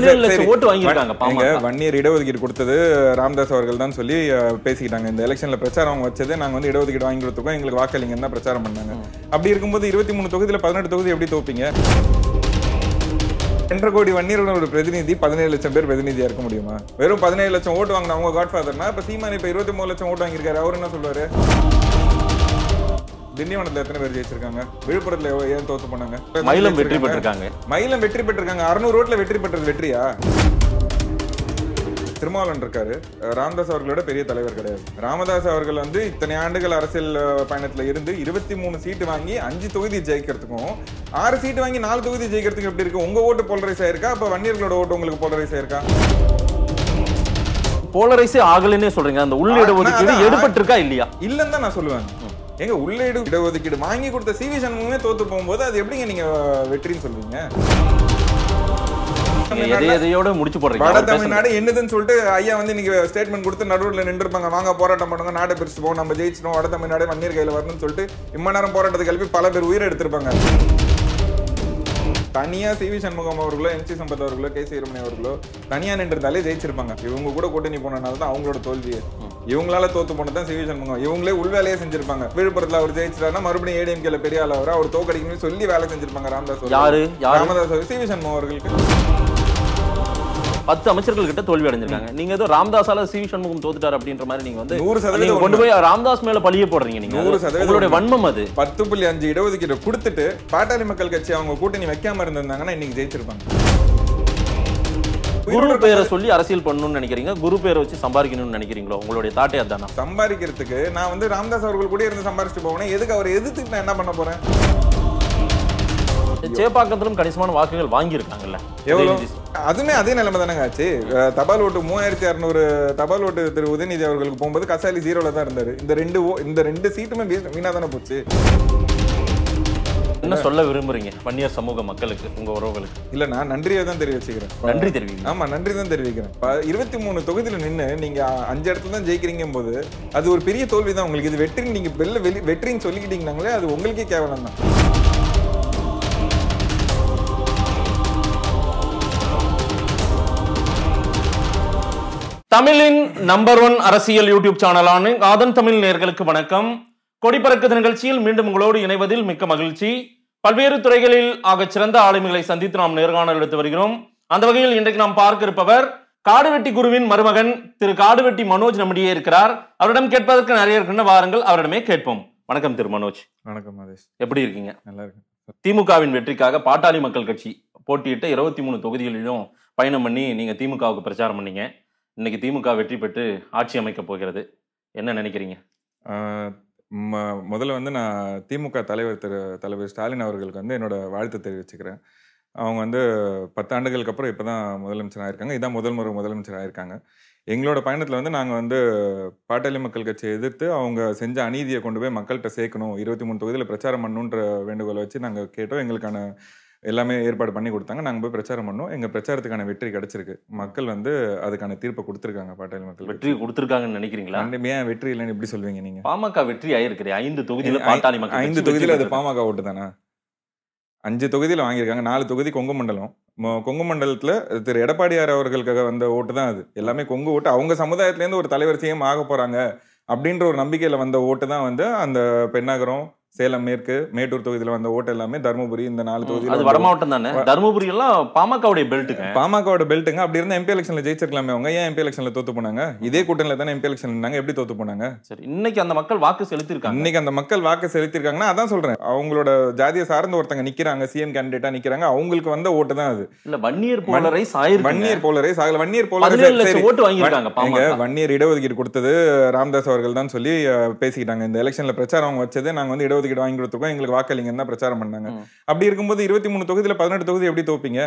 பதினேழு லட்சம் ஓட்டு வாங்கியிருக்காங்க வன்னியர் இடஒதுக்கீடு கொடுத்தது ராமதாஸ் அவர்கள் தான் சொல்லி பேசிக்கிட்டாங்க இந்த எலெக்ஷன்ல பிரச்சாரம் அவங்க வச்சது நாங்க வந்து இடஒதுக்கீடு வாங்கி கொடுத்துருக்கோம் எங்களுக்கு வாக்களிங்க தான் பிரச்சாரம் பண்ணாங்க அப்படி இருக்கும்போது இருபத்தி மூணு தொகுதியில பதினெட்டு தொகுதி எப்படி தோப்பீங்க ரெண்டரை கோடி வன்னியர்களோட பிரதிநிதி பதினேழு லட்சம் பேர் பிரதிநிதியா இருக்க முடியுமா வெறும் பதினேழு லட்சம் ஓட்டு வாங்கின அவங்க ஃபாதர்னா இப்ப சீமான் இப்ப இருபத்தி மூணு லட்சம் ஓட்டு வாங்கியிருக்காரு அவர் என்ன சொல்லுவாரு திண்டிவனத்தில் எத்தனை பேர் ஜெயிச்சிருக்காங்க விழுப்புரத்தில் ஏன் தோத்து போனாங்க மயிலம் வெற்றி பெற்றிருக்காங்க மயிலம் வெற்றி பெற்றிருக்காங்க அறுநூறு ரோட்ல வெற்றி பெற்றது வெற்றியா திருமாவளவன் இருக்காரு ராமதாஸ் அவர்களோட பெரிய தலைவர் கிடையாது ராமதாஸ் அவர்கள் வந்து இத்தனை ஆண்டுகள் அரசியல் பயணத்துல இருந்து இருபத்தி மூணு சீட்டு வாங்கி அஞ்சு தொகுதி ஜெயிக்கிறதுக்கும் ஆறு சீட்டு வாங்கி நாலு தொகுதி ஜெயிக்கிறதுக்கும் எப்படி இருக்கு உங்க ஓட்டு போலரைஸ் ஆயிருக்கா அப்ப வன்னியர்களோட ஓட்டு உங்களுக்கு போலரைஸ் ஆயிருக்கா போலரைஸே ஆகலன்னே சொல்றீங்க அந்த உள்ள இடஒதுக்கீடு எடுபட்டிருக்கா இல்லையா இல்லன்னு தான் நான் சொல்லுவேன் எங்க உள்ளீடு இடஒதுக்கீடு வாங்கி கொடுத்த சிவி சண்முகமே தோத்து போகும்போது அது எப்படிங்க நீங்க வெற்றின்னு சொல்லுவீங்க எதையோட முடிச்சு தமிழ்நாடு என்னதுன்னு சொல்லிட்டு ஐயா வந்து ஸ்டேட்மெண்ட் கொடுத்து நடுவில் வாங்க போராட்டம் பண்ணுங்க நாடு நம்ம கையில் சொல்லிட்டு இம்ம நேரம் போராட்டத்தை கிளப்பி பல பேர் உயிரை எடுத்திருப்பாங்க தனியாக சிவி சண்முகம் அவர்களோ எம்சி சம்பத் அவர்களோ கே சீரமணி அவர்களோ தனியாக நின்றிருந்தாலே ஜெயிச்சிருப்பாங்க இவங்க கூட கூட்டணி போனனால தான் அவங்களோட தோல்வியே இவங்களால தோத்து போனது தான் சிவி சண்முகம் இவங்களே உள்வேலையே செஞ்சிருப்பாங்க விழுப்புரத்தில் அவர் ஜெயிச்சிட்டாருன்னா மறுபடியும் ஏடிஎம்கேல பெரிய ஆளு அவர் அவர் தோக்கடிக்கணும்னு சொல்லி வேலை செஞ்சிருப்பாங்க ராமதாஸ் ராமதாஸ் சிவி சண்முகம் அவர்களுக்கு பத்து அமைச்சர்கள் கிட்ட தோல்வி அடைஞ்சிருக்காங்க நீங்க ஏதோ ராம்தாஸால சி சண்முகம் தோத்துட்டார் அப்படின்ற மாதிரி நீங்க வந்து நூறு சதவீதம் கொண்டு போய் ராம்தாஸ் மேல பழிய போடுறீங்க நீங்க நூறு சதவீதம் வன்மம் அது பத்து புள்ளி அஞ்சு இடஒதுக்கீடு கொடுத்துட்டு பாட்டாளி மக்கள் கட்சி அவங்க கூட்டணி வைக்காம இருந்திருந்தாங்கன்னா இன்னைக்கு ஜெயிச்சிருப்பாங்க குரு பேரை சொல்லி அரசியல் பண்ணணும்னு நினைக்கிறீங்க குரு பேரை வச்சு சம்பாதிக்கணும்னு நினைக்கிறீங்களோ உங்களுடைய தாட்டே அதானா சம்பாதிக்கிறதுக்கு நான் வந்து ராம்தாஸ் அவர்கள் கூட இருந்து சம்பாரிச்சுட்டு போவேன் எதுக்கு அவர் எதுக்கு நான் என்ன பண்ண போறேன் சேப்பாக்கத்திலும் கணிசமான வாக்குகள் வாங்கியிருக்காங்கல்ல அதுவுமே அதே நிலைமை தானேங்க ஆச்சு தபால் ஓட்டு மூவாயிரத்தி அறநூறு தபால் ஓட்டு திரு உதயநிதி அவர்களுக்கு போகும்போது கசாலி ஜீரோல தான் இருந்தாரு இந்த ரெண்டு இந்த ரெண்டு சீட்டுமே வீணா தானே போச்சு என்ன சொல்ல விரும்புறீங்க வன்னியர் சமூக மக்களுக்கு உங்க உறவுகளுக்கு இல்ல நான் நன்றியை தான் தெரிவிச்சுக்கிறேன் நன்றி தெரிவிங்க ஆமா நன்றி தான் தெரிவிக்கிறேன் இருபத்தி மூணு தொகுதியில நின்று நீங்க அஞ்சு இடத்துல தான் ஜெயிக்கிறீங்க போது அது ஒரு பெரிய தோல்வி தான் உங்களுக்கு இது வெற்றின்னு நீங்க வெளில வெற்றின்னு சொல்லிக்கிட்டீங்கனாங்களே அது உங்களுக்கே கேவலம் தான் தமிழின் நம்பர் ஒன் அரசியல் யூடியூப் சேனலான ஆதன் தமிழ் நேர்களுக்கு வணக்கம் கொடிபறக்குது நிகழ்ச்சியில் மீண்டும் உங்களோடு இணைவதில் மிக்க மகிழ்ச்சி பல்வேறு துறைகளில் ஆகச் சிறந்த ஆளுமைகளை சந்தித்து நாம் நேர்காணல் எடுத்து வருகிறோம் அந்த வகையில் இன்றைக்கு நாம் பார்க்க இருப்பவர் காடுவெட்டி குருவின் மருமகன் திரு காடுவெட்டி மனோஜ் நம்மிடையே இருக்கிறார் அவரிடம் கேட்பதற்கு நிறைய இருக்கின்ற வாரங்கள் அவரிடமே கேட்போம் வணக்கம் திரு மனோஜ் வணக்கம் எப்படி இருக்கீங்க நல்லா இருக்கு திமுகவின் வெற்றிக்காக பாட்டாளி மக்கள் கட்சி போட்டியிட்ட இருபத்தி மூணு தொகுதிகளிலும் பயணம் பண்ணி நீங்க திமுகவுக்கு பிரச்சாரம் பண்ணீங்க இன்றைக்கி திமுக வெற்றி பெற்று ஆட்சி அமைக்கப் போகிறது என்ன நினைக்கிறீங்க முதல்ல வந்து நான் திமுக தலைவர் திரு தலைவர் ஸ்டாலின் அவர்களுக்கு வந்து என்னோடய வாழ்த்து தெரிவிச்சுக்கிறேன் அவங்க வந்து பத்தாண்டுகளுக்கு அப்புறம் இப்போ தான் முதலமைச்சர் ஆகிருக்காங்க இதான் முதல் முறை முதலமைச்சர் ஆகிருக்காங்க எங்களோட பயணத்தில் வந்து நாங்கள் வந்து பாட்டாளி மக்கள் கட்சியை எதிர்த்து அவங்க செஞ்ச அநீதியை கொண்டு போய் மக்கள்கிட்ட சேர்க்கணும் இருபத்தி மூணு தொகுதியில் பிரச்சாரம் பண்ணணுன்ற வேண்டுகோளை வச்சு நாங்கள் கேட்டோம் எங்களுக்கான எல்லாமே ஏற்பாடு பண்ணி கொடுத்தாங்க நாங்கள் போய் பிரச்சாரம் பண்ணோம் எங்கள் பிரச்சாரத்துக்கான வெற்றி கிடச்சிருக்கு மக்கள் வந்து அதுக்கான தீர்ப்பை கொடுத்துருக்காங்க பாட்டாளி மக்கள் வெற்றி கொடுத்துருக்காங்கன்னு நினைக்கிறீங்களா ஏன் வெற்றி இல்லைன்னு எப்படி சொல்வீங்க நீங்கள் பாமக வெற்றி ஆயிருக்குது ஐந்து தொகுதியில் பாட்டாளி மக்கள் ஐந்து தொகுதியில் அது பாமக ஓட்டு தானே அஞ்சு தொகுதியில் வாங்கியிருக்காங்க நாலு தொகுதி கொங்கு மண்டலம் கொங்கு மண்டலத்தில் திரு எடப்பாடியார் அவர்களுக்காக வந்த ஓட்டு தான் அது எல்லாமே கொங்கு ஓட்டு அவங்க சமுதாயத்துலேருந்து ஒரு தலைவர் ஆக போகிறாங்க அப்படின்ற ஒரு நம்பிக்கையில் வந்த ஓட்டு தான் வந்து அந்த பெண்ணாகரம் சேலம் மேற்கு மேட்டூர் தொகுதியில் வந்த ஓட்டு எல்லாமே தருமபுரி இந்த நாலு தொகுதி அது வட மாவட்டம் தானே தருமபுரி எல்லாம் பாமகவுடைய பெல்ட்டுங்க பாமகவோட பெல்ட்டுங்க அப்படி இருந்தால் எம்பி எலெக்ஷனில் ஜெயிச்சிருக்கலாமே அவங்க ஏன் எம்பி எலெக்ஷனில் தோத்து போனாங்க இதே கூட்டணியில் தானே எம்பி எலெக்ஷன் இருந்தாங்க எப்படி தோத்து போனாங்க சரி இன்னைக்கு அந்த மக்கள் வாக்கு செலுத்திருக்காங்க இன்னைக்கு அந்த மக்கள் வாக்கு செலுத்திருக்காங்கன்னா அதான் சொல்றேன் அவங்களோட ஜாதியை சார்ந்த ஒருத்தங்க நிக்கிறாங்க சிஎம் கேண்டிடேட்டா நிக்கிறாங்க அவங்களுக்கு வந்த ஓட்டு தான் அது இல்ல வன்னியர் போலரை சாயிரு வன்னியர் போலரை ஆகல வன்னியர் போலரை ஓட்டு வாங்கியிருக்காங்க வன்னியர் இடஒதுக்கீடு கொடுத்தது ராம்தாஸ் அவர்கள் தான் சொல்லி பேசிக்கிட்டாங்க இந்த எலெக்ஷன்ல பிரச்சாரம் அவங்க வச்சது நாங்க வந்து இடஒதுக்கீடு இடஒதுக்கீடு வாங்கி கொடுத்துருக்கோம் எங்களுக்கு வாக்களிங்கன்னு தான் பிரச்சாரம் பண்ணாங்க அப்படி இருக்கும்போது இருபத்தி மூணு தொகுதியில் பதினெட்டு தொகுதி எப்படி தோப்பீங்க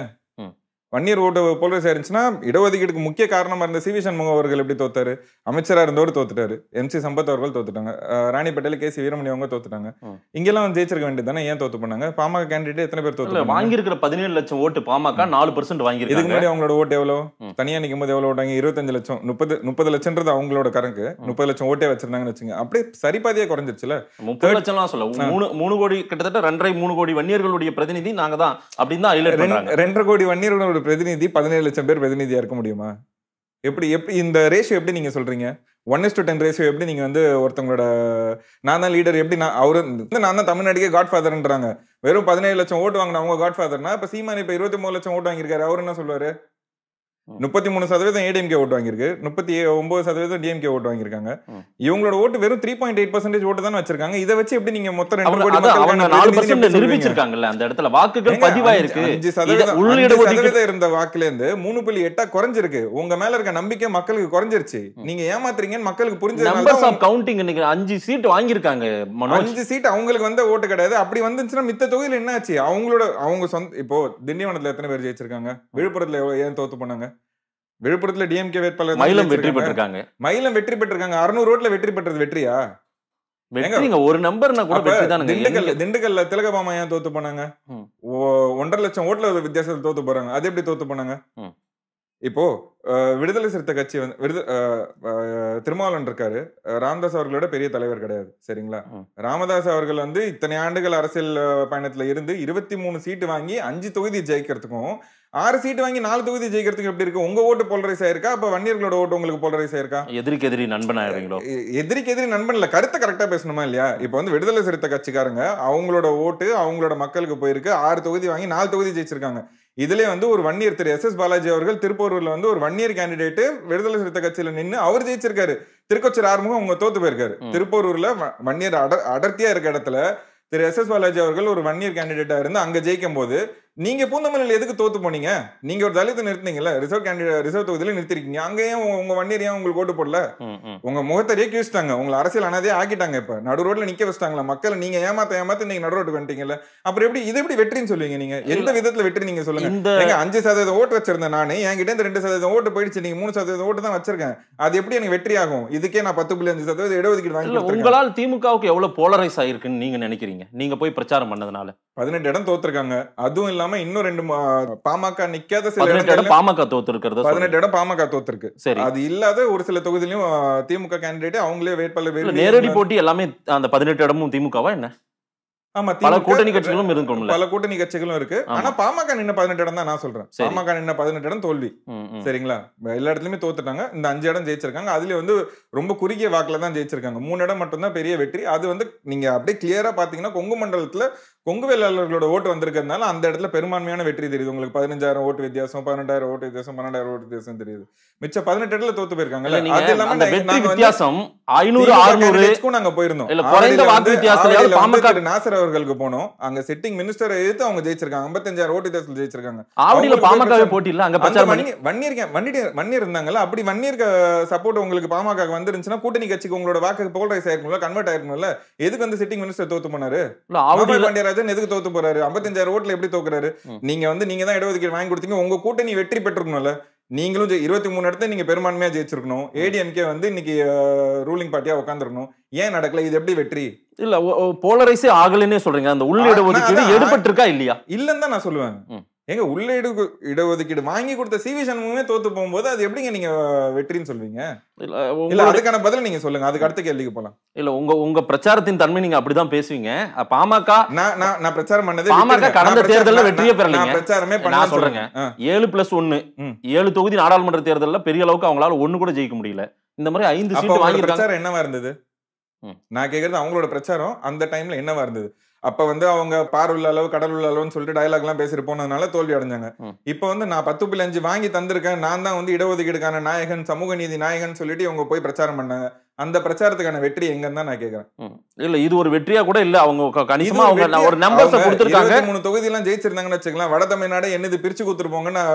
வன்னியர் ஓட்டு போலரைஸ் ஆயிருந்துச்சுன்னா இடஒதுக்கீடுக்கு முக்கிய காரணமாக இருந்த சி வி சண்முகம் அவர்கள் எப்படி தோத்தாரு அமைச்சராக இருந்தவர் தோத்துட்டாரு எம் சி சம்பத் அவர்கள் தோத்துட்டாங்க ராணி பட்டேல் கே சி வீரமணி அவங்க தோத்துட்டாங்க இங்கெல்லாம் ஜெயிச்சிருக்க வேண்டியது தானே ஏன் தோத்து பண்ணாங்க பாமக கேண்டிடேட் எத்தனை பேர் தோத்து வாங்கியிருக்கிற பதினேழு லட்சம் ஓட்டு பாமக நாலு பர்சன்ட் வாங்கி இதுக்கு முன்னாடி அவங்களோட ஓட்டு எவ்வளோ தனியாக நிற்கும் போது எவ்வளோ ஓட்டாங்க இருபத்தஞ்சு லட்சம் முப்பது முப்பது லட்சம்ன்றது அவங்களோட கணக்கு முப்பது லட்சம் ஓட்டே வச்சிருந்தாங்கன்னு வச்சுங்க அப்படியே சரிபாதியே குறைஞ்சிருச்சுல முப்பது லட்சம்லாம் சொல்ல மூணு மூணு கோடி கிட்டத்தட்ட ரெண்டரை மூணு கோடி வன்னியர்களுடைய பிரதிநிதி நாங்கள் தான் அப்படின்னு தான் ரெண்டரை கோடி வன்னியர்களோட பிரதிநிதி பதினேழு லட்சம் பேர் பிரதிநிதியாக இருக்க முடியுமா எப்படி எப்படி இந்த ரேஷியோ எப்படி நீங்கள் சொல்கிறீங்க one is to ten ratio எப்படி நீங்கள் வந்து ஒருத்தவங்களோட நான் தான் லீடர் எப்படி நான் அவரு நான் தான் தமிழ்நாட்டுக்கே காட் ஃபாதர்ன்றாங்க வெறும் பதினேழு லட்சம் ஓட்டு அவங்க காட் ஃபாதர்னா இப்போ சீமான் இப்போ இருபத்தி மூணு லட்சம் ஓட்டு வாங்கியிருக்காரு அவர் என்ன சொல்லுவார் முப்பத்தி மூணு சதவீதம் ஏடிஎம்கே ஓட்டு வாங்கியிருக்கு முப்பத்தி ஒன்பது சதவீதம் டிஎம்கே ஓட்டு வாங்கியிருக்காங்க இவங்களோட ஓட்டு வெறும் த்ரீ பாயிண்ட் எயிட் பர்சன்டேஜ் ஓட்டு தான் வச்சிருக்காங்க இதை வச்சு எப்படி நீங்க மொத்தம் ரெண்டு நிரூபிச்சிருக்காங்கல்ல அந்த இடத்துல வாக்குகள் பதிவாயிருக்கு அஞ்சு சதவீதம் சதவீதம் இருந்த வாக்குல இருந்து மூணு புள்ளி எட்டா குறைஞ்சிருக்கு உங்க மேல இருக்க நம்பிக்கை மக்களுக்கு குறைஞ்சிருச்சு நீங்க ஏமாத்துறீங்கன்னு மக்களுக்கு புரிஞ்சது கவுண்டிங் அஞ்சு சீட் வாங்கியிருக்காங்க அஞ்சு சீட் அவங்களுக்கு வந்த ஓட்டு கிடையாது அப்படி வந்துச்சுன்னா மித்த தொகுதியில் என்ன ஆச்சு அவங்களோட அவங்க சொந்த இப்போ திண்டிவனத்துல எத்தனை பேர் ஜெயிச்சிருக்காங்க விழுப்புரத்துல ஏன் தோத்து போனாங்க விழுப்புரத்துல டிஎம்கே வேட்பாளர் மயிலம் வெற்றி பெற்றிருக்காங்க மயிலம் வெற்றி பெற்றிருக்காங்க அறுநூறு ரோட்ல வெற்றி பெற்றது வெற்றியா ஒரு நம்பர் கூட திண்டுக்கல் திண்டுக்கல்ல திலகபாமா ஏன் தோத்து போனாங்க ஒன்றரை லட்சம் ஓட்டுல வித்தியாசத்தில் தோத்து போறாங்க அது எப்படி தோத்து போனாங்க இப்போ விடுதலை சிறுத்தை கட்சி வந்து விடுத திருமாவளவன் இருக்காரு ராமதாஸ் அவர்களோட பெரிய தலைவர் கிடையாது சரிங்களா ராமதாஸ் அவர்கள் வந்து இத்தனை ஆண்டுகள் அரசியல் பயணத்துல இருந்து இருபத்தி மூணு சீட்டு வாங்கி அஞ்சு தொகுதி ஜெயிக்கிறதுக்கும் ஆறு சீட்டு வாங்கி நாலு தொகுதி ஜெயிக்கிறதுக்கும் எப்படி இருக்கு உங்க ஓட்டு போலரைஸ் ஆயிருக்கா அப்ப வன்னியர்களோட ஓட்டு உங்களுக்கு போலரைஸ் ஆயிருக்கா எதிரிக்கு எதிரி நண்பன் ஆயிருங்களோ எதிரிக்கு எதிரி நண்பன் இல்ல கருத்தை கரெக்டா பேசணுமா இல்லையா இப்போ வந்து விடுதலை சிறுத்தை கட்சிக்காரங்க அவங்களோட ஓட்டு அவங்களோட மக்களுக்கு போயிருக்கு ஆறு தொகுதி வாங்கி நாலு தொகுதி ஜெயிச்சிருக்காங்க இதிலே வந்து ஒரு வன்னியர் திரு எஸ் எஸ் பாலாஜி அவர்கள் திருப்பூரில் வந்து ஒரு வன்னியர் கேண்டிடேட்டு விடுதலை சிறுத்தை கட்சியில நின்று அவர் ஜெயிச்சிருக்காரு திருக்கொச்சர் ஆறுமுகம் அவங்க தோத்து போயிருக்காரு திருப்பூரூர்ல வன்னியர் அடர்த்தியா இருக்க இடத்துல திரு எஸ் எஸ் பாலாஜி அவர்கள் ஒரு வன்னியர் கேண்டிடேட்டா இருந்து அங்க ஜெயிக்கும் போது நீங்க பூந்தமல்லியில் எதுக்கு தோத்து போனீங்க நீங்க ஒரு தலித்து நிறுத்தீங்கல்ல ரிசர்வ் கேண்டிடேட் ரிசர்வ் தொகுதியில நிறுத்திருக்கீங்க அங்கேயும் உங்க வண்டியர் ஏன் உங்களுக்கு ஓட்டு போடல உங்க முகத்தறியே கிழிச்சிட்டாங்க உங்களை அரசியல் அனாதே ஆக்கிட்டாங்க இப்ப நடு ரோட்ல நிக்க வச்சிட்டாங்களா மக்களை நீங்க ஏமாத்த ஏமாத்த நீங்க நடு ரோட்டு வந்துட்டீங்கல்ல அப்புறம் எப்படி இது எப்படி வெற்றின்னு சொல்லுவீங்க நீங்க எந்த விதத்துல வெற்றி நீங்க சொல்லுங்க அஞ்சு சதவீதம் ஓட்டு வச்சிருந்தேன் நானு என்கிட்ட இந்த ரெண்டு சதவீதம் ஓட்டு போயிடுச்சு நீங்க மூணு சதவீதம் ஓட்டு தான் வச்சிருக்கேன் அது எப்படி எனக்கு வெற்றி ஆகும் இதுக்கே நான் பத்து புள்ளி அஞ்சு சதவீதம் இடஒதுக்கீடு வாங்கி உங்களால் திமுகவுக்கு எவ்வளவு போலரைஸ் ஆயிருக்குன்னு நீங்க நினைக்கிறீங்க நீங்க போய் பிரச்சாரம் பண்ணதுனால பதினெட்டு இடம் தோத்துருக்காங்க அதுவும் இல்ல இல்லாம இன்னும் ரெண்டு பாமக நிக்காத சில இடம் பாமக தோத்துருக்கிறது பதினெட்டு இடம் பாமக தோத்துருக்கு சரி அது இல்லாத ஒரு சில தொகுதியிலும் திமுக கேண்டிடேட் அவங்களே வேட்பாளர் நேரடி போட்டி எல்லாமே அந்த பதினெட்டு இடமும் திமுகவா என்ன ஆமா பல கூட்டணி கட்சிகளும் இருக்கும் பல கூட்டணி கட்சிகளும் இருக்கு ஆனா பாமக நின்ன பதினெட்டு இடம் தான் நான் சொல்றேன் பாமக நின்ன பதினெட்டு இடம் தோல்வி சரிங்களா எல்லா இடத்துலயுமே தோத்துட்டாங்க இந்த அஞ்சு இடம் ஜெயிச்சிருக்காங்க அதுல வந்து ரொம்ப குறுகிய வாக்குல தான் ஜெயிச்சிருக்காங்க மூணு இடம் மட்டும் தான் பெரிய வெற்றி அது வந்து நீங்க அப்படியே கிளியரா பாத்தீங்கன்னா கொங்கு மண்டலத்துல கொங்கு வேளாளர்களோட ஓட்டு வந்திருக்கிறதுனால அந்த இடத்துல பெரும்பான்மையான வெற்றி தெரியுது உங்களுக்கு பதினஞ்சாயிரம் ஓட்டு வித்தியாசம் பன்னெண்டாயிரம் ஓட்டு வித்தியாசம் பன்னெண்டாயிரம் ஓட்டு வித்தியாசம் தெரியுது மிச்ச பதினெட்டு இடத்துல தோத்து போயிருக்காங்கல்ல அது இல்லாம வித்தியாசம் ஐநூறு நாங்க போயிருந்தோம் நாசர் அவர்களுக்கு போனோம் அங்க செட்டிங் மினிஸ்டர் எதிர்த்து அவங்க ஜெயிச்சிருக்காங்க ஐம்பத்தஞ்சாயிரம் ஓட்டு வித்தியாசத்தில் ஜெயிச்சிருக்காங்க ஆவடியில பாமக போட்டி இல்ல அங்க வன்னியர் வன்னியர் இருந்தாங்கல்ல அப்படி வன்னியருக்கு சப்போர்ட் உங்களுக்கு பாமக வந்துருந்துச்சுன்னா கூட்டணி கட்சிக்கு உங்களோட வாக்கு போல்ரைஸ் ஆயிருக்கும் கன்வெர்ட் ஆயிருக்கும்ல எதுக்கு வந்து சிட்டிங் மினிஸ்டர் தோத்து போனாரு காமராஜன் எதுக்கு தோத்து போறாரு ஐம்பத்தஞ்சாயிரம் ஓட்டுல எப்படி தோக்குறாரு நீங்க வந்து நீங்க தான் இடஒதுக்கீடு வாங்கி கொடுத்தீங்க உங்க கூட்டணி வெற்றி பெற்றிருக்கணும்ல நீங்களும் இருபத்தி மூணு இடத்த நீங்க பெரும்பான்மையா ஜெயிச்சிருக்கணும் ஏடிஎம்கே வந்து இன்னைக்கு ரூலிங் பார்ட்டியா உட்காந்துருக்கணும் ஏன் நடக்கல இது எப்படி வெற்றி இல்ல போலரைஸே ஆகலன்னே சொல்றீங்க அந்த உள்ள இடஒதுக்கீடு எடுபட்டிருக்கா இல்லையா இல்லன்னு தான் நான் சொல்லுவேன் எங்க உள்ளீடு இடஒதுக்கீடு வாங்கி கொடுத்த சிவி சண்முகமே தோத்து போகும்போது அது எப்படிங்க நீங்க வெற்றின்னு சொல்வீங்க இல்ல அதுக்கான பதில் நீங்க சொல்லுங்க அதுக்கு அடுத்த கேள்விக்கு போலாம் இல்ல உங்க உங்க பிரச்சாரத்தின் தன்மை நீங்க அப்படிதான் பேசுவீங்க பாமக நான் நான் பிரச்சாரம் பண்ணது பாமக கடந்த தேர்தலில் வெற்றியே பெறலைங்க பிரச்சாரமே பண்ண சொல்றேங்க ஏழு பிளஸ் ஒன்னு ஏழு தொகுதி நாடாளுமன்ற தேர்தலில் பெரிய அளவுக்கு அவங்களால ஒண்ணு கூட ஜெயிக்க முடியல இந்த மாதிரி ஐந்து சீட்டு வாங்கி பிரச்சாரம் என்னவா இருந்தது நான் கேக்குறது அவங்களோட பிரச்சாரம் அந்த டைம்ல என்னவா இருந்தது அப்போ வந்து அவங்க பார்வையில் அளவு கடல் உள்ள அளவுன்னு சொல்லிட்டு எல்லாம் பேசிட்டு போனதுனால தோல்வி அடைஞ்சாங்க இப்போ வந்து நான் பத்து புள்ளி அஞ்சு வாங்கி தந்திருக்கேன் நான் தான் வந்து இடஒதுக்கீடுக்கான நாயகன் சமூக நீதி நாயகன் சொல்லிட்டு இவங்க போய் பிரச்சாரம் பண்ணாங்க அந்த பிரச்சாரத்துக்கான வெற்றி எங்கன்னு தான் நான் கேட்கறேன் இல்ல இது ஒரு வெற்றியா கூட இல்ல அவங்க கணிசமா அவங்க ஒரு நம்பர் கொடுத்துருக்காங்க மூணு தொகுதி எல்லாம் ஜெயிச்சிருந்தாங்கன்னு வச்சுக்கலாம் வட தமிழ்நாடு என்னது பிரிச்சு நான்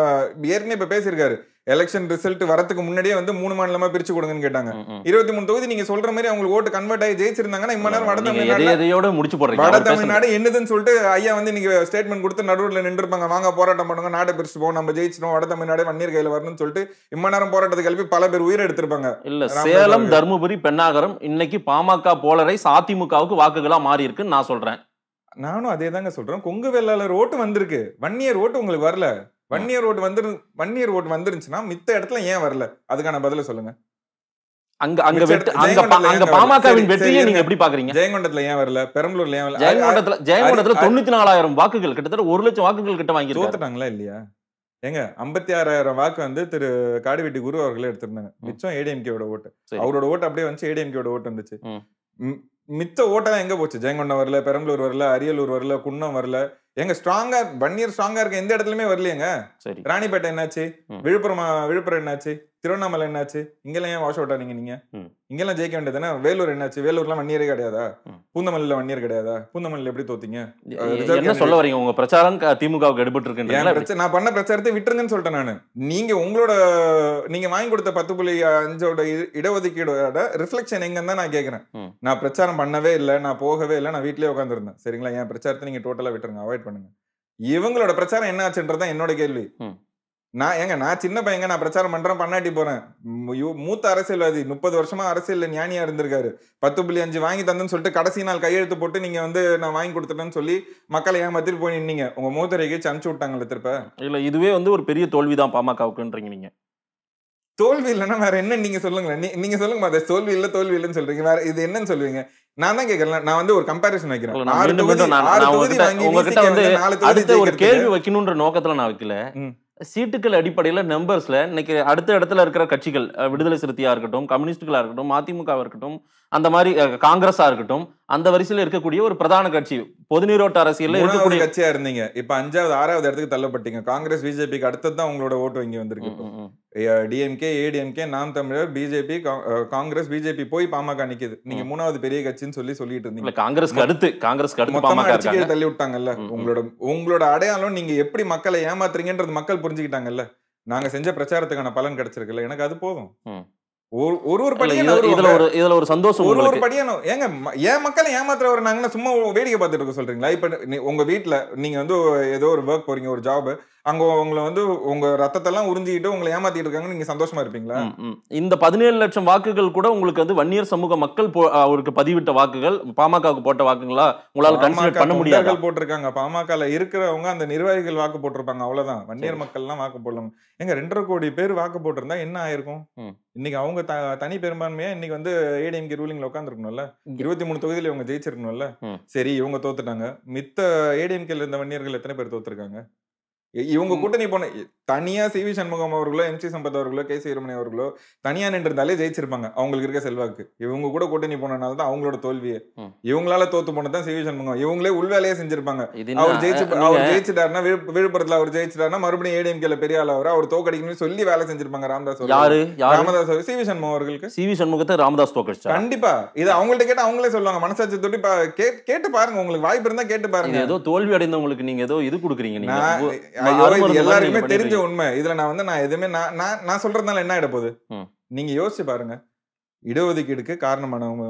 ஏற்கனவே இப்ப பேசியிருக்காரு எலெக்ஷன் ரிசல்ட் வரதுக்கு முன்னாடியே வந்து மூணு மாநிலமா பிரிச்சு கொடுங்கன்னு கேட்டாங்க இருபத்தி மூணு தொகுதி நீங்க சொல்ற மாதிரி அவங்களுக்கு ஓட்டு கன்வெர்ட் ஆகி ஜெயிச்சிருந்தாங்கன்னா இம்மா நேரம் வட தமிழ்நாடு முடிச்சு போடுறாங்க வட தமிழ்நாடு என்னதுன்னு சொல்லிட்டு ஐயா வந்து நீங்க ஸ்டேட்மெண்ட் கொடுத்து நடுவில் நின்றுருப்பாங்க வாங்க போராட்டம் பண்ணுங்க நாடு பிரிச்சு போவோம் நம்ம ஜெயிச்சிடும் வட தமிழ்நாடு வன்னியர் கையில வரணும்னு சொல்லிட்டு இம்மா நேரம் போராட்டத்தை கல்வி பல பேர் உயிர் எடுத்திருப்பாங்க இல்ல சேலம் தருமபுரி பெண்ணாகரம் இன்னைக்கு பாமக போலரை அதிமுகவுக்கு வாக்குகளா மாறி இருக்குன்னு நான் சொல்றேன் நானும் அதே தாங்க சொல்றேன் கொங்கு வெள்ளாளர் ஓட்டு வந்திருக்கு வன்னியர் ஓட்டு உங்களுக்கு வரல வன் இயர் ஓட்டு வந்துரு இயர் ஓட்டு வந்துருச்சுன்னா மித்த இடத்துல ஏன் வரல அதுக்கான பதில சொல்லுங்க அங்க அங்க அங்க பாமகவின் வெற்றியை நீங்க எப்படி பாக்குறீங்க ஜெயங்கொண்டத்துல ஏன் வரல பெரம்பலூர்ல ஏன் வரல ஜெயங்கொண்டத்துல ஜெயங்கொண்டத்துல தொண்ணூத்தி நாலாயிரம் வாக்குகள் கிட்டத்தட்ட ஒரு லட்சம் வாக்குகள் கிட்ட வாங்கி தோத்துட்டாங்களா இல்லையா ஏங்க ஐம்பத்தி ஆறாயிரம் வாக்கு வந்து திரு காடுவெட்டி குரு அவர்களே எடுத்திருந்தாங்க மிச்சம் ஏடிஎம்கேவோட ஓட்டு அவரோட ஓட்டு அப்படியே வந்து ஏடிஎம்கேவோட ஓட்டு வந்துச்சு மித்த ஓட்டெல்லாம் எங்க போச்சு ஜெயங்கொண்டம் வரல பெரம்பலூர் வரல அரியலூர் வரல குன்னம் வரல எங்க ஸ்ட்ராங்கா வன்னியர் ஸ்ட்ராங்கா இருக்க எந்த இடத்துலயுமே வரலையேங்க சரி ராணிப்பேட்டை என்னாச்சு விழுப்புரம் விழுப்புரம் என்னாச்சு திருவண்ணாமலை என்னாச்சு இங்கெல்லாம் ஏன் வாஷ் அவுட் நீங்க நீங்க இங்கெல்லாம் ஜெயிக்க என்ன வேலூர் என்னாச்சு வேலூர்லாம் வன்னியரே கிடையாதா பூந்தமல்லில் வன்னியர் கிடையாதா பூந்தமல்லில் எப்படி தோத்தீங்க என்ன சொல்ல வரீங்க உங்க பிரச்சாரம் திமுகவுக்கு எடுபட்டு இருக்கு நான் பண்ண பிரச்சாரத்தை விட்டுருங்கன்னு சொல்லிட்டேன் நான் நீங்க உங்களோட நீங்க வாங்கி கொடுத்த பத்து புள்ளி அஞ்சோட இடஒதுக்கீடோட ரிஃப்ளெக்ஷன் எங்கன்னு தான் நான் கேட்கறேன் நான் பிரச்சாரம் பண்ணவே இல்லை நான் போகவே இல்லை நான் வீட்லயே உட்காந்துருந்தேன் சரிங்களா என் பிரச்சாரத்தை நீங்க டோட்டலா விட்டுருங்க அவாய்ட் பண்ணுங்க இவங்களோட பிரச்சாரம் என்ன ஆச்சுன்றதான் என்னோட கேள்வி நான் ஏங்க நான் சின்ன பையங்க நான் பிரச்சாரம் பண்றேன் பண்ணாட்டி போறேன் மூத்த அரசியல்வாதி முப்பது வருஷமா அரசியல் ஞானியா இருந்திருக்காரு பத்து புள்ளி அஞ்சு வாங்கி தந்தேன்னு சொல்லிட்டு கடைசி நாள் கையெழுத்து போட்டு நீங்க வந்து நான் வாங்கி கொடுத்துட்டேன்னு சொல்லி மக்களை ஏமாத்திட்டு போய் நின்னீங்க உங்க மூத்தரைக்கு சமைச்சு விட்டாங்கல்ல திருப்ப இல்ல இதுவே வந்து ஒரு பெரிய தோல்விதான் பாமகவுக்குன்றீங்க நீங்க தோல்வி இல்லைன்னா வேற என்ன நீங்க சொல்லுங்களேன் நீங்க சொல்லுங்க தோல்வி இல்ல தோல்வி இல்லைன்னு சொல்றீங்க வேற இது என்னன்னு சொல்லுவீங்க நான் தான் நான் வந்து ஒரு வந்து ஒரு கேள்வி வைக்கணும்ன்ற நோக்கத்துல நான் வைக்கல சீட்டுகள் அடிப்படையில நம்பர்ஸ்ல இன்னைக்கு அடுத்த இடத்துல இருக்கிற கட்சிகள் விடுதலை சிறுத்தையா இருக்கட்டும் கம்யூனிஸ்டுகளா இருக்கட்டும் மதிமுக இருக்கட்டும் அந்த மாதிரி காங்கிரஸா இருக்கட்டும் அந்த வரிசையில் இருக்கக்கூடிய ஒரு பிரதான கட்சி பொதுநீரோட்ட அரசியல் இருக்கக்கூடிய கட்சியா இருந்தீங்க இப்ப அஞ்சாவது ஆறாவது இடத்துக்கு தள்ளப்பட்டீங்க காங்கிரஸ் பிஜேபிக்கு அடுத்தது தான் உங்களோட ஓட்டு இங்கே வந்திருக்கு டிஎம்கே ஏடிஎம்கே நாம் தமிழர் பிஜேபி காங்கிரஸ் பிஜேபி போய் பாமக நிக்குது நீங்க மூணாவது பெரிய கட்சின்னு சொல்லி சொல்லிட்டு இருந்தீங்க காங்கிரஸ் அடுத்து காங்கிரஸ் தள்ளி விட்டாங்கல்ல உங்களோட உங்களோட அடையாளம் நீங்க எப்படி மக்களை ஏமாத்துறீங்கன்றது மக்கள் புரிஞ்சுக்கிட்டாங்கல்ல நாங்க செஞ்ச பிரச்சாரத்துக்கான பலன் கிடைச்சிருக்குல்ல எனக்கு அது போதும் ஒரு ஒரு படியும் இதுல ஒரு இதுல ஒரு சந்தோஷம் ஒரு ஒரு படியும் ஏங்க ஏன் மக்களை ஒரு நாங்கன்னா சும்மா வேடிக்கை பார்த்துட்டு இருக்க சொல்றீங்களா இப்ப உங்க வீட்டுல நீங்க வந்து ஏதோ ஒரு ஒர்க் போறீங்க ஒரு ஜாப் அங்க உங்களை வந்து உங்க ரத்தத்தெல்லாம் உறிஞ்சிக்கிட்டு உங்களை ஏமாத்திட்டு இருக்காங்க நீங்க சந்தோஷமா இருப்பீங்களா இந்த பதினேழு லட்சம் வாக்குகள் கூட உங்களுக்கு வந்து வன்னியர் சமூக மக்கள் அவருக்கு பதிவிட்ட வாக்குகள் பாமகவுக்கு போட்ட வாக்குங்களா உங்களால கன்சிடர் பண்ண முடியாது போட்டிருக்காங்க பாமகல இருக்கிறவங்க அந்த நிர்வாகிகள் வாக்கு போட்டிருப்பாங்க அவ்வளவுதான் வன்னியர் மக்கள் எல்லாம் வாக்கு போடலாம் எங்க ரெண்டரை கோடி பேர் வாக்கு போட்டிருந்தா என்ன ஆயிருக்கும் இன்னைக்கு அவங்க தனி பெரும்பான்மையா இன்னைக்கு வந்து ஏடிஎம்கே ரூலிங்ல உட்காந்துருக்கணும்ல இருபத்தி மூணு தொகுதியில இவங்க ஜெயிச்சிருக்கணும்ல சரி இவங்க தோத்துட்டாங்க மித்த ஏடிஎம்கேல இருந்த வன்னியர்கள் எத்தனை பேர் தோத்துருக்காங்க இவங்க கூட்டணி போன தனியா சி வி சண்முகம் அவர்களோ எம் சி சம்பத் அவர்களோ கே சீரமணி அவர்களோ தனியா நின்றிருந்தாலே ஜெயிச்சிருப்பாங்க அவங்களுக்கு இருக்க செல்வாக்கு இவங்க கூட கூட்டணி போனனால தான் அவங்களோட தோல்வியே இவங்களால தோத்து போனதான் சி வி சண்முகம் இவங்களே உள்வேலையே செஞ்சிருப்பாங்க அவர் ஜெயிச்சு அவர் ஜெயிச்சிட்டாருன்னா விழுப்புரத்துல அவர் ஜெயிச்சிட்டாருன்னா மறுபடியும் ஏடிஎம் கேல பெரிய ஆள் அவர் அவர் தோக்கடிக்கணும்னு சொல்லி வேலை செஞ்சிருப்பாங்க ராமதாஸ் ராமதாஸ் சி வி சண்முகம் அவர்களுக்கு சி வி சண்முகத்தை ராமதாஸ் தோக்கடிச்சா கண்டிப்பா இது அவங்கள்ட்ட கேட்டு அவங்களே சொல்லுவாங்க மனசாட்சி தொட்டி கேட்டு பாருங்க உங்களுக்கு வாய்ப்பு இருந்தா கேட்டு பாருங்க ஏதோ தோல்வி அடைந்தவங்களுக்கு நீங்க ஏதோ இது கொடுக்குறீங்க எல்லாருக்குமே தெரிஞ்ச உண்மை இதுல நான் வந்து நான் எதுவுமே நான் நான் நான் சொல்றதுனால என்ன ஆயிட போகுது நீங்க யோசிச்சு பாருங்க இடஒதுக்கீடுக்கு காரணமானவங்க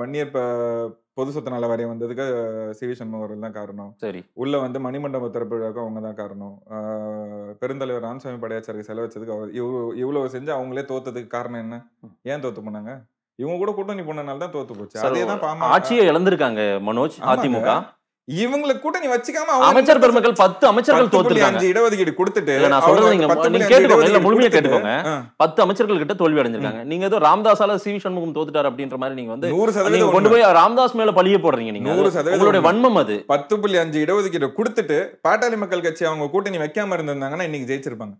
வன்னியர் பொது சொத்து நல வரைய வந்ததுக்கு சி வி சண்முகம் அவர்கள் தான் காரணம் சரி உள்ள வந்து மணிமண்டப திறப்பு விழாவுக்கு அவங்க தான் காரணம் பெருந்தலைவர் ராமசாமி படையாச்சாருக்கு செலவச்சதுக்கு அவர் இவ்வளவு செஞ்சு அவங்களே தோத்ததுக்கு காரணம் என்ன ஏன் தோத்து போனாங்க இவங்க கூட கூட்டணி போனனால தான் தோத்து போச்சு அதே தான் ஆட்சியை இழந்திருக்காங்க மனோஜ் அதிமுக இவங்களை கூட நீ வச்சுக்காம அமைச்சர் பெருமக்கள் பத்து அமைச்சர்கள் தோத்துருக்காங்க இடஒதுக்கீடு கொடுத்துட்டு நான் சொல்றது நீங்க கேட்டுக்கோங்க முழுமையா கேட்டுக்கோங்க பத்து அமைச்சர்கள் கிட்ட தோல்வி அடைஞ்சிருக்காங்க நீங்க ஏதோ ராமதாஸால சி வி சண்முகம் தோத்துட்டாரு அப்படின்ற மாதிரி நீங்க வந்து நூறு சதவீதம் கொண்டு போய் ராம்தாஸ் மேல பழிய போடுறீங்க நீங்க நூறு சதவீதம் உங்களுடைய வன்மம் அது பத்து புள்ளி அஞ்சு இடஒதுக்கீடு கொடுத்துட்டு பாட்டாளி மக்கள் கட்சி அவங்க கூட்டணி வைக்காம இருந்திருந்தாங்கன்னா இன்னைக்கு ஜெயிச்சிருப்பாங்க